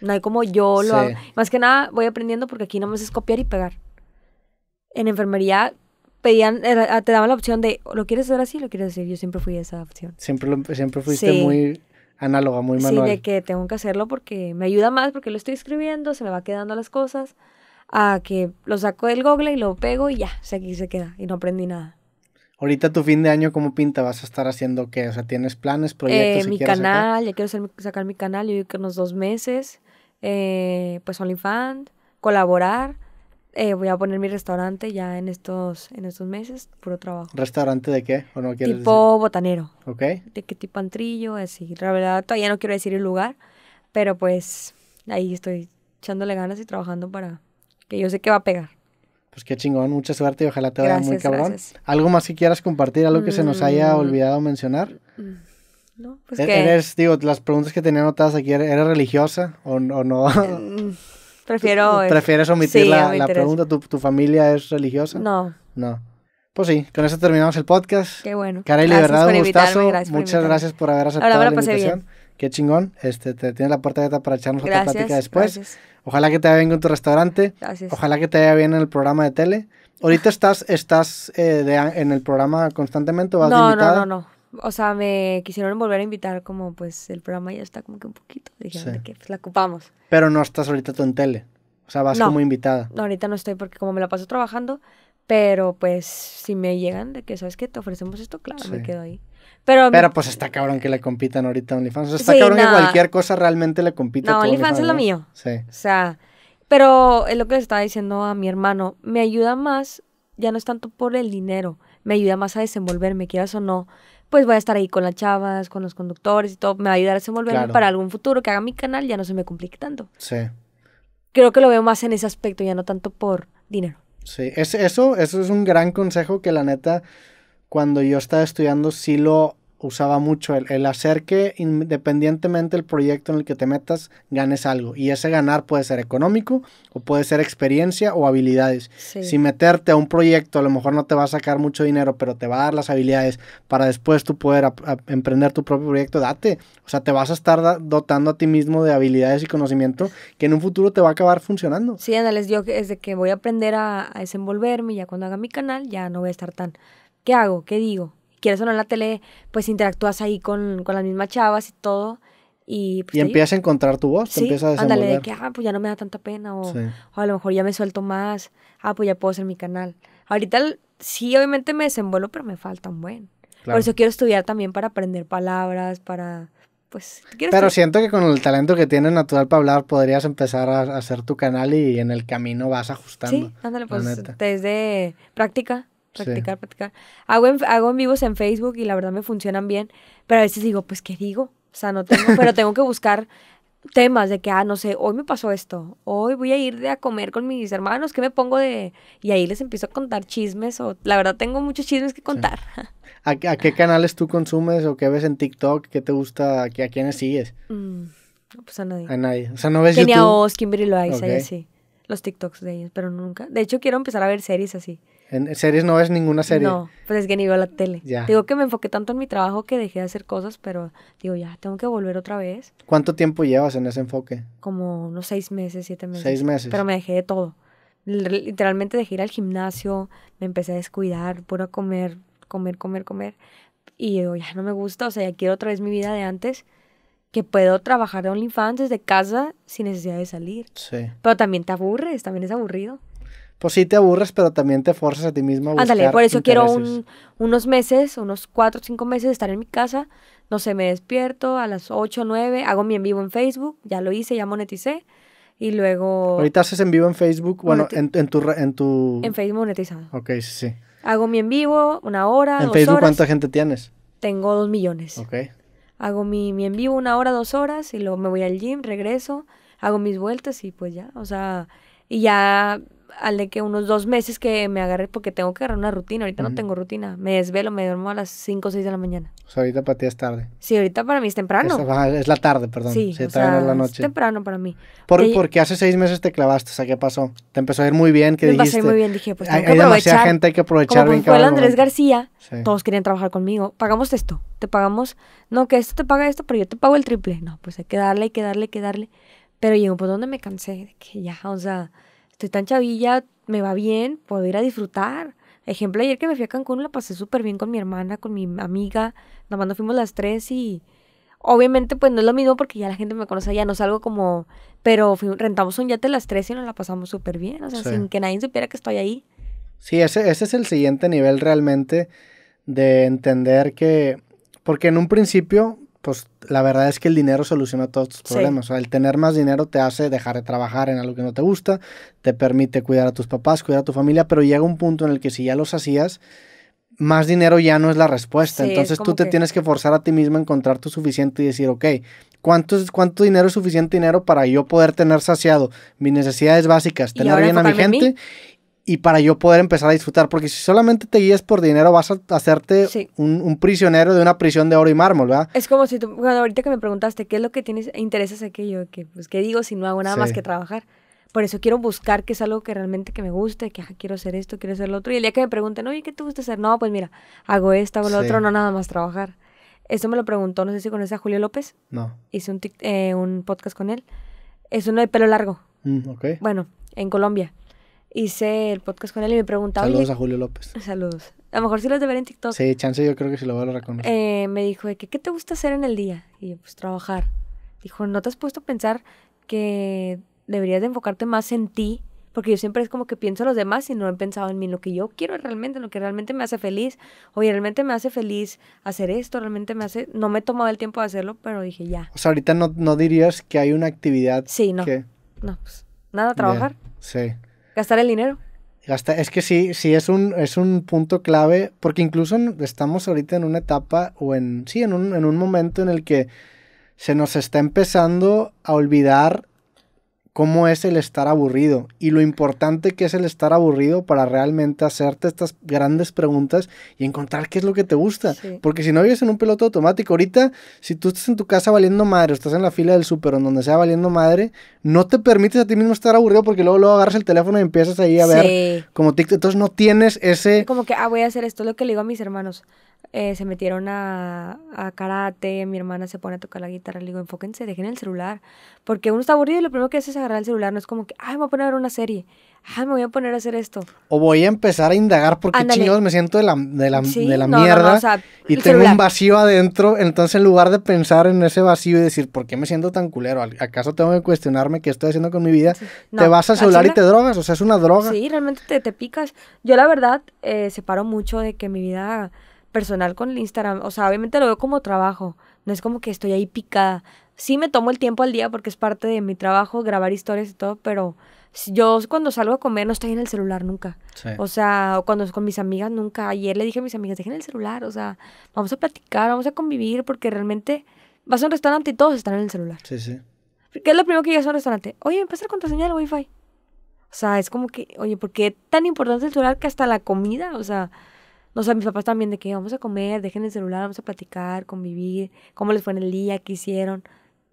No hay como yo lo hago. Más que nada voy aprendiendo porque aquí no nomás es copiar y pegar en enfermería pedían, ah, te daban la opción de, ¿lo quieres hacer así? ¿Lo quieres hacer? Yo siempre fui esa opción. Siempre, siempre fuiste muy análoga, muy manual. Sí, de que tengo que hacerlo porque me ayuda más, porque lo estoy escribiendo, se me va quedando las cosas, a que lo saco del google y lo pego y ya, o sea, aquí se queda y no aprendí nada. Ahorita tu fin de año, ¿cómo pinta? ¿Vas a estar haciendo qué? O sea, ¿tienes planes, eh, proyectos? Eh, mi canal, ya quiero sacar mi canal, yo unos dos meses. Eh, pues OnlyFans, colaborar eh, voy a poner mi restaurante ya en estos, en estos meses, puro trabajo. ¿Restaurante de qué? ¿O no tipo botanero. Ok. De qué tipo antrillo, así. La verdad, todavía no quiero decir el lugar, pero pues ahí estoy echándole ganas y trabajando para que yo sé que va a pegar. Pues qué chingón, mucha suerte y ojalá te vaya muy cabrón. ¿Algo más que quieras compartir? ¿Algo que se nos haya mm. olvidado mencionar? Mm, no, pues e- que... digo, las preguntas que tenía anotadas aquí, ¿eres religiosa o, o no? Mm, Prefiero. ¿Prefieres omitir la, pregunta? ¿Tu, familia es religiosa? No. No. Pues sí, con eso terminamos el podcast. Qué bueno. verdad, un gustazo. Muchas gracias por haber aceptado Ahora la, invitación. Qué chingón. Este, te tienes la puerta abierta para echarnos otra plática después. Ojalá que te vaya bien con tu restaurante. Ojalá que te vaya bien en el programa de tele. Ahorita estás, estás eh, en el programa constantemente o vas no, No, no, no o sea, me quisieron volver a invitar como pues el programa ya está como que un poquito. Dijeron que pues, la ocupamos. Pero no estás ahorita tú en tele. O sea, vas como invitada. No, ahorita no estoy porque como me la paso trabajando, pero pues si me llegan de que, ¿sabes que Te ofrecemos esto, claro, me quedo ahí. Pero, pero pues está cabrón que le compitan ahorita a OnlyFans. está cabrón que cualquier cosa realmente le compita. No, OnlyFans, OnlyFans es lo mío. Sí. O sea, pero es lo que le estaba diciendo a mi hermano. Me ayuda más, ya no es tanto por el dinero, me ayuda más a desenvolverme, quieras o no pues voy a estar ahí con las chavas, con los conductores y todo. Me va a ayudar a desenvolverme para algún futuro que haga mi canal, ya no se me complique tanto. Sí. Creo que lo veo más en ese aspecto, ya no tanto por dinero. Sí, es, eso, eso es un gran consejo que la neta, cuando yo estaba estudiando, sí lo usaba mucho el, hacer que independientemente del proyecto en el que te metas, ganes algo. Y ese ganar puede ser económico o puede ser experiencia o habilidades. Si meterte a un proyecto a lo mejor no te va a sacar mucho dinero, pero te va a dar las habilidades para después tú poder emprender tu propio proyecto, date. O sea, te vas a estar dotando a ti mismo de habilidades y conocimiento que en un futuro te va a acabar funcionando. Sí, Andales, yo desde que voy a aprender a, a desenvolverme, ya cuando haga mi canal, ya no voy a estar tan... ¿Qué hago? ¿Qué digo? quieres o no en la tele, pues interactúas ahí con, con las mismas chavas y todo. Y, pues empiezas a encontrar tu voz, te empiezas a Ándale, de que, ah, pues ya no me da tanta pena, o, o, a lo mejor ya me suelto más, ah, pues ya puedo hacer mi canal. Ahorita sí, obviamente me desenvuelo pero me falta un buen. Por eso quiero estudiar también para aprender palabras, para, pues... Pero siento que con el talento que tienes natural para hablar, podrías empezar a, a hacer tu canal y en el camino vas ajustando. Sí, ándale, pues desde práctica practicar, practicar. Hago en, hago en vivos en Facebook y la verdad me funcionan bien, pero a veces digo, pues, ¿qué digo? O sea, no tengo, pero tengo que buscar temas de que, ah, no sé, hoy me pasó esto, hoy voy a ir de a comer con mis hermanos, ¿qué me pongo de...? Y ahí les empiezo a contar chismes o, la verdad, tengo muchos chismes que contar. ¿A, qué canales tú consumes o qué ves en TikTok? ¿Qué te gusta? ¿A, quiénes sigues? Mm, pues a nadie. A nadie. O sea, no ves Oz, Kimberly Loaiza ahí, sí Los TikToks de ellos, pero nunca. De hecho, quiero empezar a ver series así. En series no ves ninguna serie. No, pues es que ni veo la tele. Ya. Digo que me enfoqué tanto en mi trabajo que dejé de hacer cosas, pero digo, ya, tengo que volver otra vez. ¿Cuánto tiempo llevas en ese enfoque? Como unos seis meses, siete meses. Seis meses. Pero me dejé de todo. Literalmente dejé ir al gimnasio, me empecé a descuidar, puro comer, comer, comer, comer. Y digo, ya no me gusta, o sea, ya quiero otra vez mi vida de antes que puedo trabajar de OnlyFans desde casa sin necesidad de salir. Sí. Pero también te aburres, también es aburrido pues sí te aburres, pero también te forzas a ti mismo a buscar Ándale, por eso quiero unos meses, unos cuatro o cinco meses de estar en mi casa. No sé, me despierto a las ocho o hago mi en vivo en Facebook, ya lo hice, ya moneticé. Y luego... Ahorita haces en vivo en Facebook, bueno, en, tu, en Facebook monetizado. Ok, sí, sí. Hago mi en vivo, una hora, ¿En Facebook cuánta gente tienes? Tengo dos millones. Ok. Hago mi, mi en vivo una hora, dos horas, y luego me voy al gym, regreso, hago mis vueltas y pues ya, o sea... Y ya al de que unos dos meses que me agarré porque tengo que agarrar una rutina. Ahorita no tengo rutina. Me desvelo, me duermo a las 5 o 6 de la mañana. O sea, ahorita para ti es tarde. Sí, ahorita para mí es temprano. Ah, es, la tarde, perdón. Sí, la noche. es temprano para mí. Por, qué Porque hace seis meses te clavaste, o sea, ¿qué pasó? Te empezó a ir muy bien, que dijiste? Me pasó muy bien, dije, pues hay, que aprovechar. demasiada gente, hay que aprovechar Como bien. fue Andrés García, todos querían trabajar conmigo. Pagamos esto, te pagamos, no, que esto te paga esto, pero yo te pago el triple. No, pues hay que darle, hay que darle, hay que darle. Pero llegó por dónde me cansé, que ya, o sea estoy tan chavilla, me va bien, puedo ir a disfrutar. Ejemplo, ayer que me fui a Cancún la pasé súper bien con mi hermana, con mi amiga, nomás nos fuimos las tres y obviamente pues no es lo mismo porque ya la gente me conoce, ya no salgo como, pero rentamos un yate las tres y nos la pasamos súper bien, o sea, sin que nadie supiera que estoy ahí. Sí, ese, ese es el siguiente nivel realmente de entender que, porque en un principio pues la verdad es que el dinero soluciona todos tus problemas. O sea, el tener más dinero te hace dejar de trabajar en algo que no te gusta, te permite cuidar a tus papás, cuidar a tu familia, pero llega un punto en el que si ya los hacías, más dinero ya no es la respuesta. Entonces tú te tienes que forzar a ti mismo a encontrar tu suficiente y decir, ok, ¿cuánto, es, ¿cuánto dinero es suficiente dinero para yo poder tener saciado mis necesidades básicas, tener bien a mi gente? y para yo poder empezar a disfrutar. Porque si solamente te guías por dinero, vas a hacerte un, prisionero de una prisión de oro y mármol, ¿verdad? Es como si tú, bueno, ahorita que me preguntaste, ¿qué es lo que tienes, intereses aquello? Que, pues, ¿qué digo si no hago nada más que trabajar? Por eso quiero buscar que es algo que realmente que me guste, que quiero hacer esto, quiero hacer lo otro. Y el día que me pregunten, oye, ¿qué te gusta hacer? No, pues mira, hago esto, hago lo otro, no nada más trabajar. Eso me lo preguntó, no sé si conoces a Julio López. No. Hice un, eh, podcast con él. Es uno de pelo largo. Mm, bueno, en Colombia hice el podcast con él y me preguntaba. Saludos a Julio López. Saludos. A lo mejor sí los de ver en TikTok. Sí, chance yo creo que se lo voy a reconocer. Eh, me dijo que, ¿qué te gusta hacer en el día? Y pues trabajar. Dijo, ¿no te has puesto a pensar que deberías enfocarte más en ti? Porque yo siempre es como que pienso en los demás y no he pensado en mí, lo que yo quiero realmente, lo que realmente me hace feliz. Oye, realmente me hace feliz hacer esto, realmente me hace... No me he tomado el tiempo de hacerlo, pero dije ya. O sea, ahorita no, dirías que hay una actividad Sí, no. Que... No, pues nada, trabajar. sí. Gastar el dinero. es que sí, sí es un, es un punto clave, porque incluso estamos ahorita en una etapa o en, sí, en un, en un momento en el que se nos está empezando a olvidar cómo es el estar aburrido y lo importante que es el estar aburrido para realmente hacerte estas grandes preguntas y encontrar qué es lo que te gusta. Porque si no vives en un piloto automático, ahorita, si tú estás en tu casa valiendo madre, o estás en la fila del súper o donde sea valiendo madre, no te permites a ti mismo estar aburrido porque luego, agarras el teléfono y empiezas ahí a ver como TikTok. Entonces no tienes ese... Como que, ah, voy a hacer esto, lo que le digo a mis hermanos eh, se metieron a, karate, mi hermana se pone a tocar la guitarra, le digo, enfóquense, dejen el celular, porque uno está aburrido y lo primero que hace es agarrar el celular, no es como que, ay, me voy a poner a ver una serie, ay, me voy a poner a hacer esto. O voy a empezar a indagar porque qué me siento de la, de de la mierda y tengo un vacío adentro, entonces en lugar de pensar en ese vacío y decir, ¿por qué me siento tan culero? ¿Acaso tengo que cuestionarme qué estoy haciendo con mi vida? te vas al celular y te drogas, o sea, es una droga. Sí, realmente te, picas. Yo la verdad, eh, separo mucho de que mi vida personal con el Instagram. O sea, obviamente lo veo como trabajo. No es como que estoy ahí picada. Sí me tomo el tiempo al día porque es parte de mi trabajo, grabar historias y todo, pero yo cuando salgo a comer no estoy en el celular nunca. O sea, o cuando es con mis amigas nunca. Ayer le dije a mis amigas, dejen el celular, o sea, vamos a platicar, vamos a convivir, porque realmente vas a un restaurante y todos están en el celular. Sí, sí. ¿Qué es lo primero que llegas a un restaurante? Oye, ¿me pasa la contraseña del wifi? O sea, es como que, oye, ¿por qué tan importante el celular que hasta la comida? O sea, no sé, mis papás también de que vamos a comer, dejen el celular, vamos a platicar, convivir, cómo les fue en el día, qué hicieron.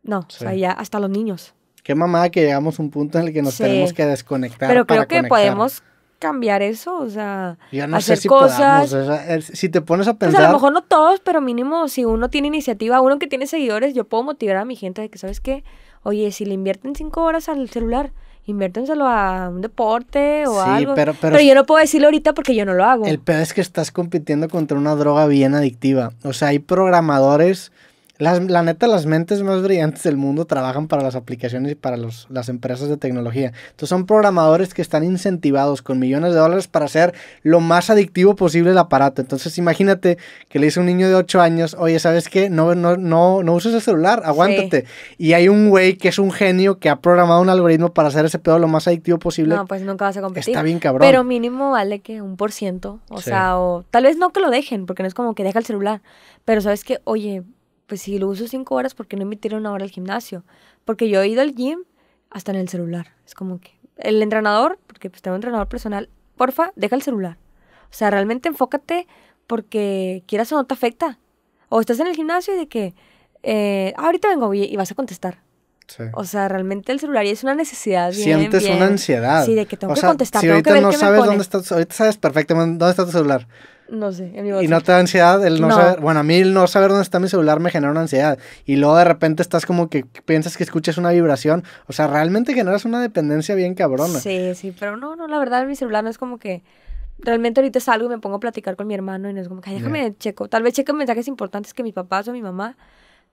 No, o sea, ya hasta los niños. Qué mamá que llegamos a un punto en el que nos tenemos que desconectar. Pero creo que podemos cambiar eso, o sea, no hacer sé si cosas. o sea, si te pones a pensar. sea, a lo mejor no todos, pero mínimo si uno tiene iniciativa, uno que tiene seguidores, yo puedo motivar a mi gente de que, ¿sabes qué? Oye, si le invierten cinco horas al celular, inviértenselo a un deporte o algo. Pero, pero, pero, yo no puedo decirlo ahorita porque yo no lo hago. El peor es que estás compitiendo contra una droga bien adictiva. O sea, hay programadores la neta, las mentes más brillantes del mundo trabajan para las aplicaciones y para los, las empresas de tecnología. Entonces son programadores que están incentivados con millones de dólares para hacer lo más adictivo posible el aparato. Entonces imagínate que le dice a un niño de 8 años, oye, ¿sabes qué? No, no, no, no uses el celular, aguántate. Y hay un güey que es un genio que ha programado un algoritmo para hacer ese pedo lo más adictivo posible. No, pues nunca vas a competir. Está bien cabrón. Pero mínimo vale que un por ciento. O sea, o tal vez no que lo dejen, porque no es como que deja el celular. Pero sabes que, oye pues si lo uso cinco horas, ¿por qué no emitir una hora al gimnasio? Porque yo he ido al gym hasta en el celular. Es como que el entrenador, porque pues tengo un entrenador personal, porfa, deja el celular. O sea, realmente enfócate porque quieras o no te afecta. O estás en el gimnasio y de que, eh, ahorita vengo y vas a contestar. O sea, realmente el celular es una necesidad. Bien, Sientes una ansiedad. Sí, de que tengo que contestar. tengo que no sabes dónde ahorita sabes perfectamente dónde está tu celular no sé. En mi y no te da ansiedad el no, saber. Bueno, a mí el no saber dónde está mi celular me genera una ansiedad. Y luego de repente estás como que piensas que escuchas una vibración. O sea, realmente generas una dependencia bien cabrona. Sí, sí, pero no, no, la verdad, mi celular no es como que. Realmente ahorita salgo y me pongo a platicar con mi hermano y no es como que, déjame checo. Tal vez checo mensajes importantes que mis papás o mi mamá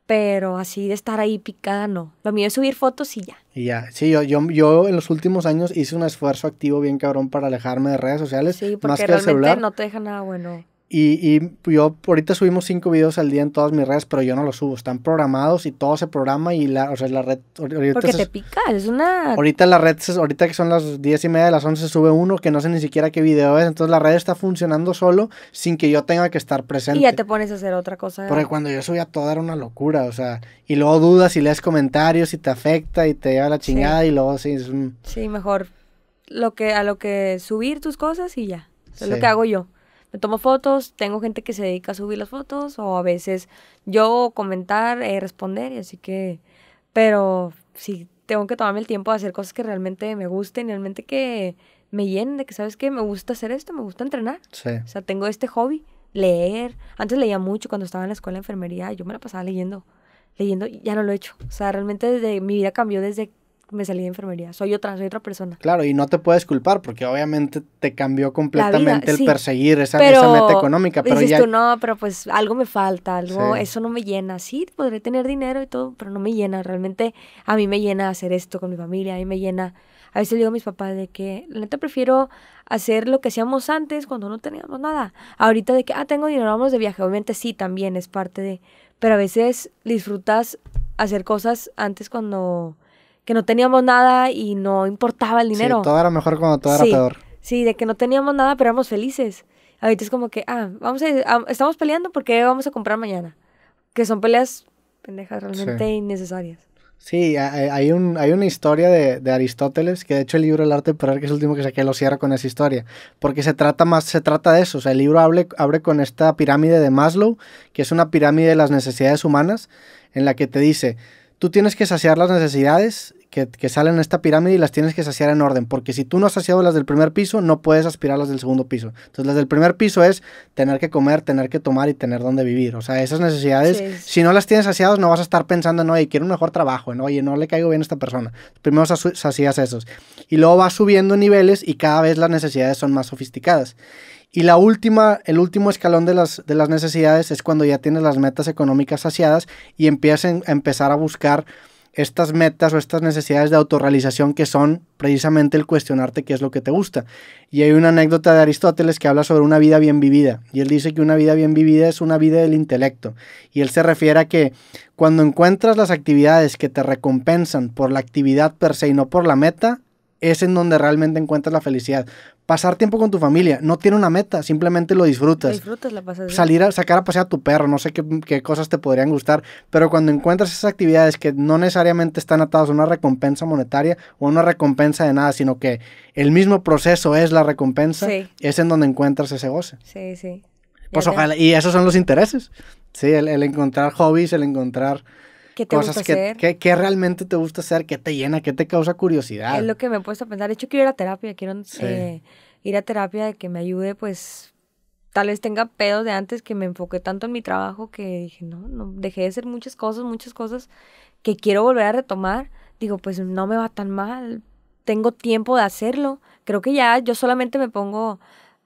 pero así de estar ahí picada, no. Lo mío es subir fotos y ya. Y ya. Sí, yo, yo, yo en los últimos años hice un esfuerzo activo bien cabrón para alejarme de redes sociales. Sí, porque más que realmente no te deja nada bueno. Y, yo ahorita subimos cinco videos al día en todas mis redes, pero yo no los subo. Están programados y todo se programa y la, o sea, la red... Porque te pica, es una... Ahorita la red, ahorita que son las diez y media de las 11 se sube uno que no sé ni siquiera qué video es. Entonces la red está funcionando solo sin que yo tenga que estar presente. Y ya te pones a hacer otra cosa. Porque cuando yo subía todo era una locura, o sea... Y luego dudas y lees comentarios y te afecta y te lleva la chingada y luego sí... Sí, mejor lo que, a lo que subir tus cosas y ya. Es lo que hago yo me tomo fotos, tengo gente que se dedica a subir las fotos o a veces yo comentar, eh, responder y así que, pero sí, tengo que tomarme el tiempo de hacer cosas que realmente me gusten, realmente que me llenen, de que sabes qué? me gusta hacer esto, me gusta entrenar. Sí. O sea, tengo este hobby, leer. Antes leía mucho cuando estaba en la escuela de enfermería, yo me la pasaba leyendo leyendo, ya no lo he hecho. O sea, realmente desde mi vida cambió desde que, me salí de enfermería. Soy otra, otra persona. Claro, y no te puedes culpar porque obviamente te cambió completamente el perseguir esa, meta económica. Pero tú, no, pero pues algo me falta, algo, eso no me llena. Sí, podré tener dinero y todo, pero no me llena. Realmente a mí me llena hacer esto con mi familia, a mí me llena. A veces digo a mis papás de que, la neta, prefiero hacer lo que hacíamos antes cuando no teníamos nada. Ahorita de que, ah, tengo dinero, vamos de viaje. Obviamente sí, también es parte de... Pero a veces disfrutas hacer cosas antes cuando que no teníamos nada y no importaba el dinero. Sí, todo era mejor cuando todo era peor. Sí, de que no teníamos nada, pero éramos felices. Ahorita es como que, ah, vamos a, estamos peleando porque vamos a comprar mañana. Que son peleas pendejas, realmente innecesarias. Sí, hay, un, hay una historia de, Aristóteles, que de hecho el libro El arte de que es el último que saqué, lo cierra con esa historia, porque se trata más, se trata de eso, o sea, el libro abre, abre con esta pirámide de Maslow, que es una pirámide de las necesidades humanas, en la que te dice, tú tienes que saciar las necesidades que, salen en esta pirámide y las tienes que saciar en orden, porque si tú no has saciado las del primer piso, no puedes aspirar las del segundo piso. Entonces, las del primer piso es tener que comer, tener que tomar y tener donde vivir. O sea, esas necesidades, si no las tienes saciadas, no vas a estar pensando en, oye, quiero un mejor trabajo, en, oye, no le caigo bien a esta persona. Primero sacías esos. Y luego vas subiendo niveles y cada vez las necesidades son más sofisticadas. Y la última, el último escalón de las, de las necesidades es cuando ya tienes las metas económicas saciadas y empiezas a empezar a buscar estas metas o estas necesidades de autorrealización que son precisamente el cuestionarte qué es lo que te gusta. Y hay una anécdota de Aristóteles que habla sobre una vida bien vivida. Y él dice que una vida bien vivida es una vida del intelecto. Y él se refiere a que cuando encuentras las actividades que te recompensan por la actividad per se y no por la meta, es en donde realmente encuentras la felicidad. Pasar tiempo con tu familia, no tiene una meta, simplemente lo disfrutas. disfrutas, la pasada Salir a sacar a pasear a tu perro, no sé qué, cosas te podrían gustar, pero cuando encuentras esas actividades que no necesariamente están atadas a una recompensa monetaria o a una recompensa de nada, sino que el mismo proceso es la recompensa, es en donde encuentras ese goce. Sí, sí. Pues ojalá, y esos son los intereses. Sí, el encontrar hobbies, el encontrar ¿Qué te cosas gusta que, hacer? Que, realmente te gusta hacer, que te llena, que te causa curiosidad. Es lo que me he puesto a pensar. De hecho, quiero ir a terapia, quiero eh, ir a terapia de que me ayude, pues, tal vez tenga pedos de antes que me enfoqué tanto en mi trabajo que dije, no, no, dejé de hacer muchas cosas, muchas cosas que quiero volver a retomar. Digo, pues no me va tan mal, tengo tiempo de hacerlo. Creo que ya yo solamente me pongo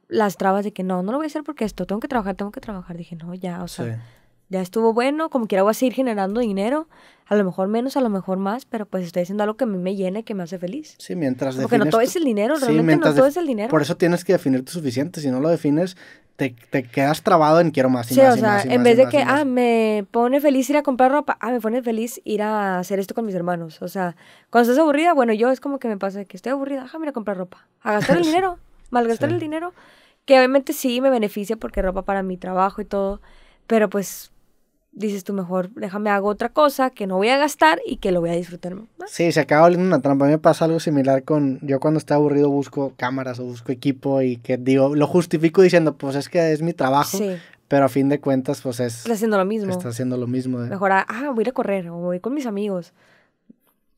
las trabas de que no, no lo voy a hacer porque esto, tengo que trabajar, tengo que trabajar. Dije, no, ya, o sea, ya estuvo bueno, como quiera voy a seguir generando dinero, a lo mejor menos, a lo mejor más, pero pues estoy haciendo algo que a mí me llena que me hace feliz. Sí, mientras Porque no todo es el dinero, realmente no todo es el dinero. Por eso tienes que definir tu suficiente, si no lo defines, te, quedas trabado en quiero más sí, o sea, en vez de que, ah, me pone feliz ir a comprar ropa, ah, me pone feliz ir a hacer esto con mis hermanos. O sea, cuando estás aburrida, bueno, yo es como que me pasa que estoy aburrida, déjame ah, ir a comprar ropa, a gastar el dinero, malgastar el dinero, que obviamente sí me beneficia porque ropa para mi trabajo y todo, pero pues dices tú mejor, déjame hago otra cosa que no voy a gastar y que lo voy a disfrutar Sí, se acaba volviendo una trampa. A mí me pasa algo similar con, yo cuando estoy aburrido busco cámaras o busco equipo y que digo, lo justifico diciendo, pues es que es mi trabajo. Pero a fin de cuentas, pues es... Está haciendo lo mismo. Está haciendo lo mismo. Mejor, ah, ah, voy a ir a correr o voy con mis amigos.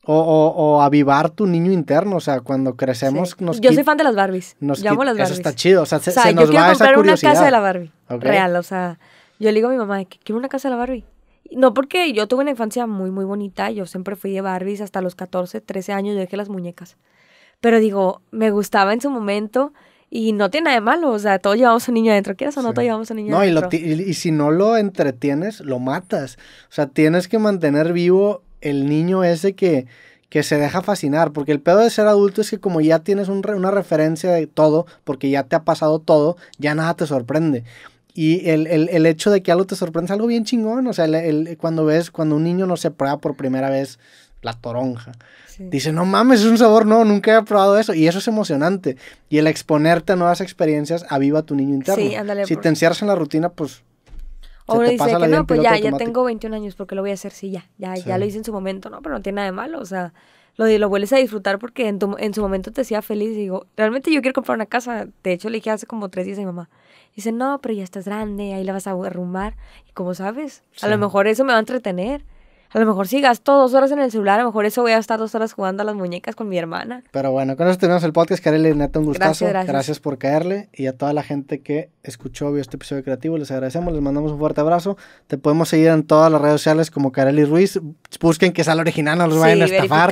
O, avivar tu niño interno, o sea, cuando crecemos nos Yo soy fan de las Barbies. las Barbies. Eso está chido, o sea, se, o sea, yo comprar una casa de la Barbie. Real, o sea, yo le digo a mi mamá, que quiero una casa de la Barbie. No porque yo tuve una infancia muy, muy bonita. Yo siempre fui de Barbies hasta los 14, 13 años. Yo dejé las muñecas. Pero digo, me gustaba en su momento y no tiene nada de malo. O sea, todos llevamos a un niño adentro. ¿Quieres o no todos llevamos un niño adentro? No, y, si no lo entretienes, lo matas. O sea, tienes que mantener vivo el niño ese que, que se deja fascinar. Porque el pedo de ser adulto es que como ya tienes una referencia de todo, porque ya te ha pasado todo, ya nada te sorprende. Y el, hecho de que algo te sorprenda es algo bien chingón. O sea, el, cuando ves, cuando un niño no se prueba por primera vez la toronja, dice, no mames, es un sabor, no, nunca he probado eso. Y eso es emocionante. Y el exponerte a nuevas experiencias aviva a tu niño interno. Sí, ándale, si te encierras en la rutina, pues... O uno dice que no, pues ya, ya tengo 21 años, ¿por qué lo voy a hacer, sí, ya, ya, ya lo hice en su momento, ¿no? Pero no tiene nada de malo, o sea, lo, lo vuelves a disfrutar porque en, en su momento te hacía feliz. Y digo, realmente yo quiero comprar una casa. De hecho, le dije hace como tres días a mi mamá, Dicen, no, pero ya estás grande, ahí la vas a arrumar. Y como sabes, a lo mejor eso me va a entretener. A lo mejor sigas gasto dos horas en el celular, a lo mejor eso voy a estar dos horas jugando a las muñecas con mi hermana. Pero bueno, con eso tenemos el podcast. Kareli, neta, un gustazo. Gracias, gracias. por caerle. Y a toda la gente que escuchó, vio este episodio creativo, les agradecemos, les mandamos un fuerte abrazo. Te podemos seguir en todas las redes sociales como Kareli Ruiz. Busquen que la original, no los vayan a estafar.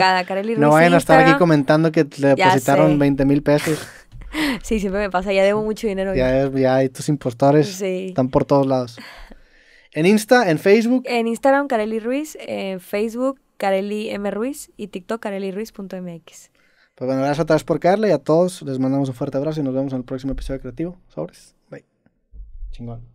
no vayan a estar aquí comentando que le depositaron 20 mil pesos. sí, siempre me pasa, ya debo mucho dinero. Ya, ya hay tus impostores, están por todos lados. ¿En Insta, en Facebook? En Instagram, Carely Ruiz, en Facebook, Kareli M. Ruiz y TikTok, carelyruiz.mx. Pues bueno, gracias otra vez por caerle y a todos les mandamos un fuerte abrazo y nos vemos en el próximo episodio Creativo. Sobres. Bye. Chingón.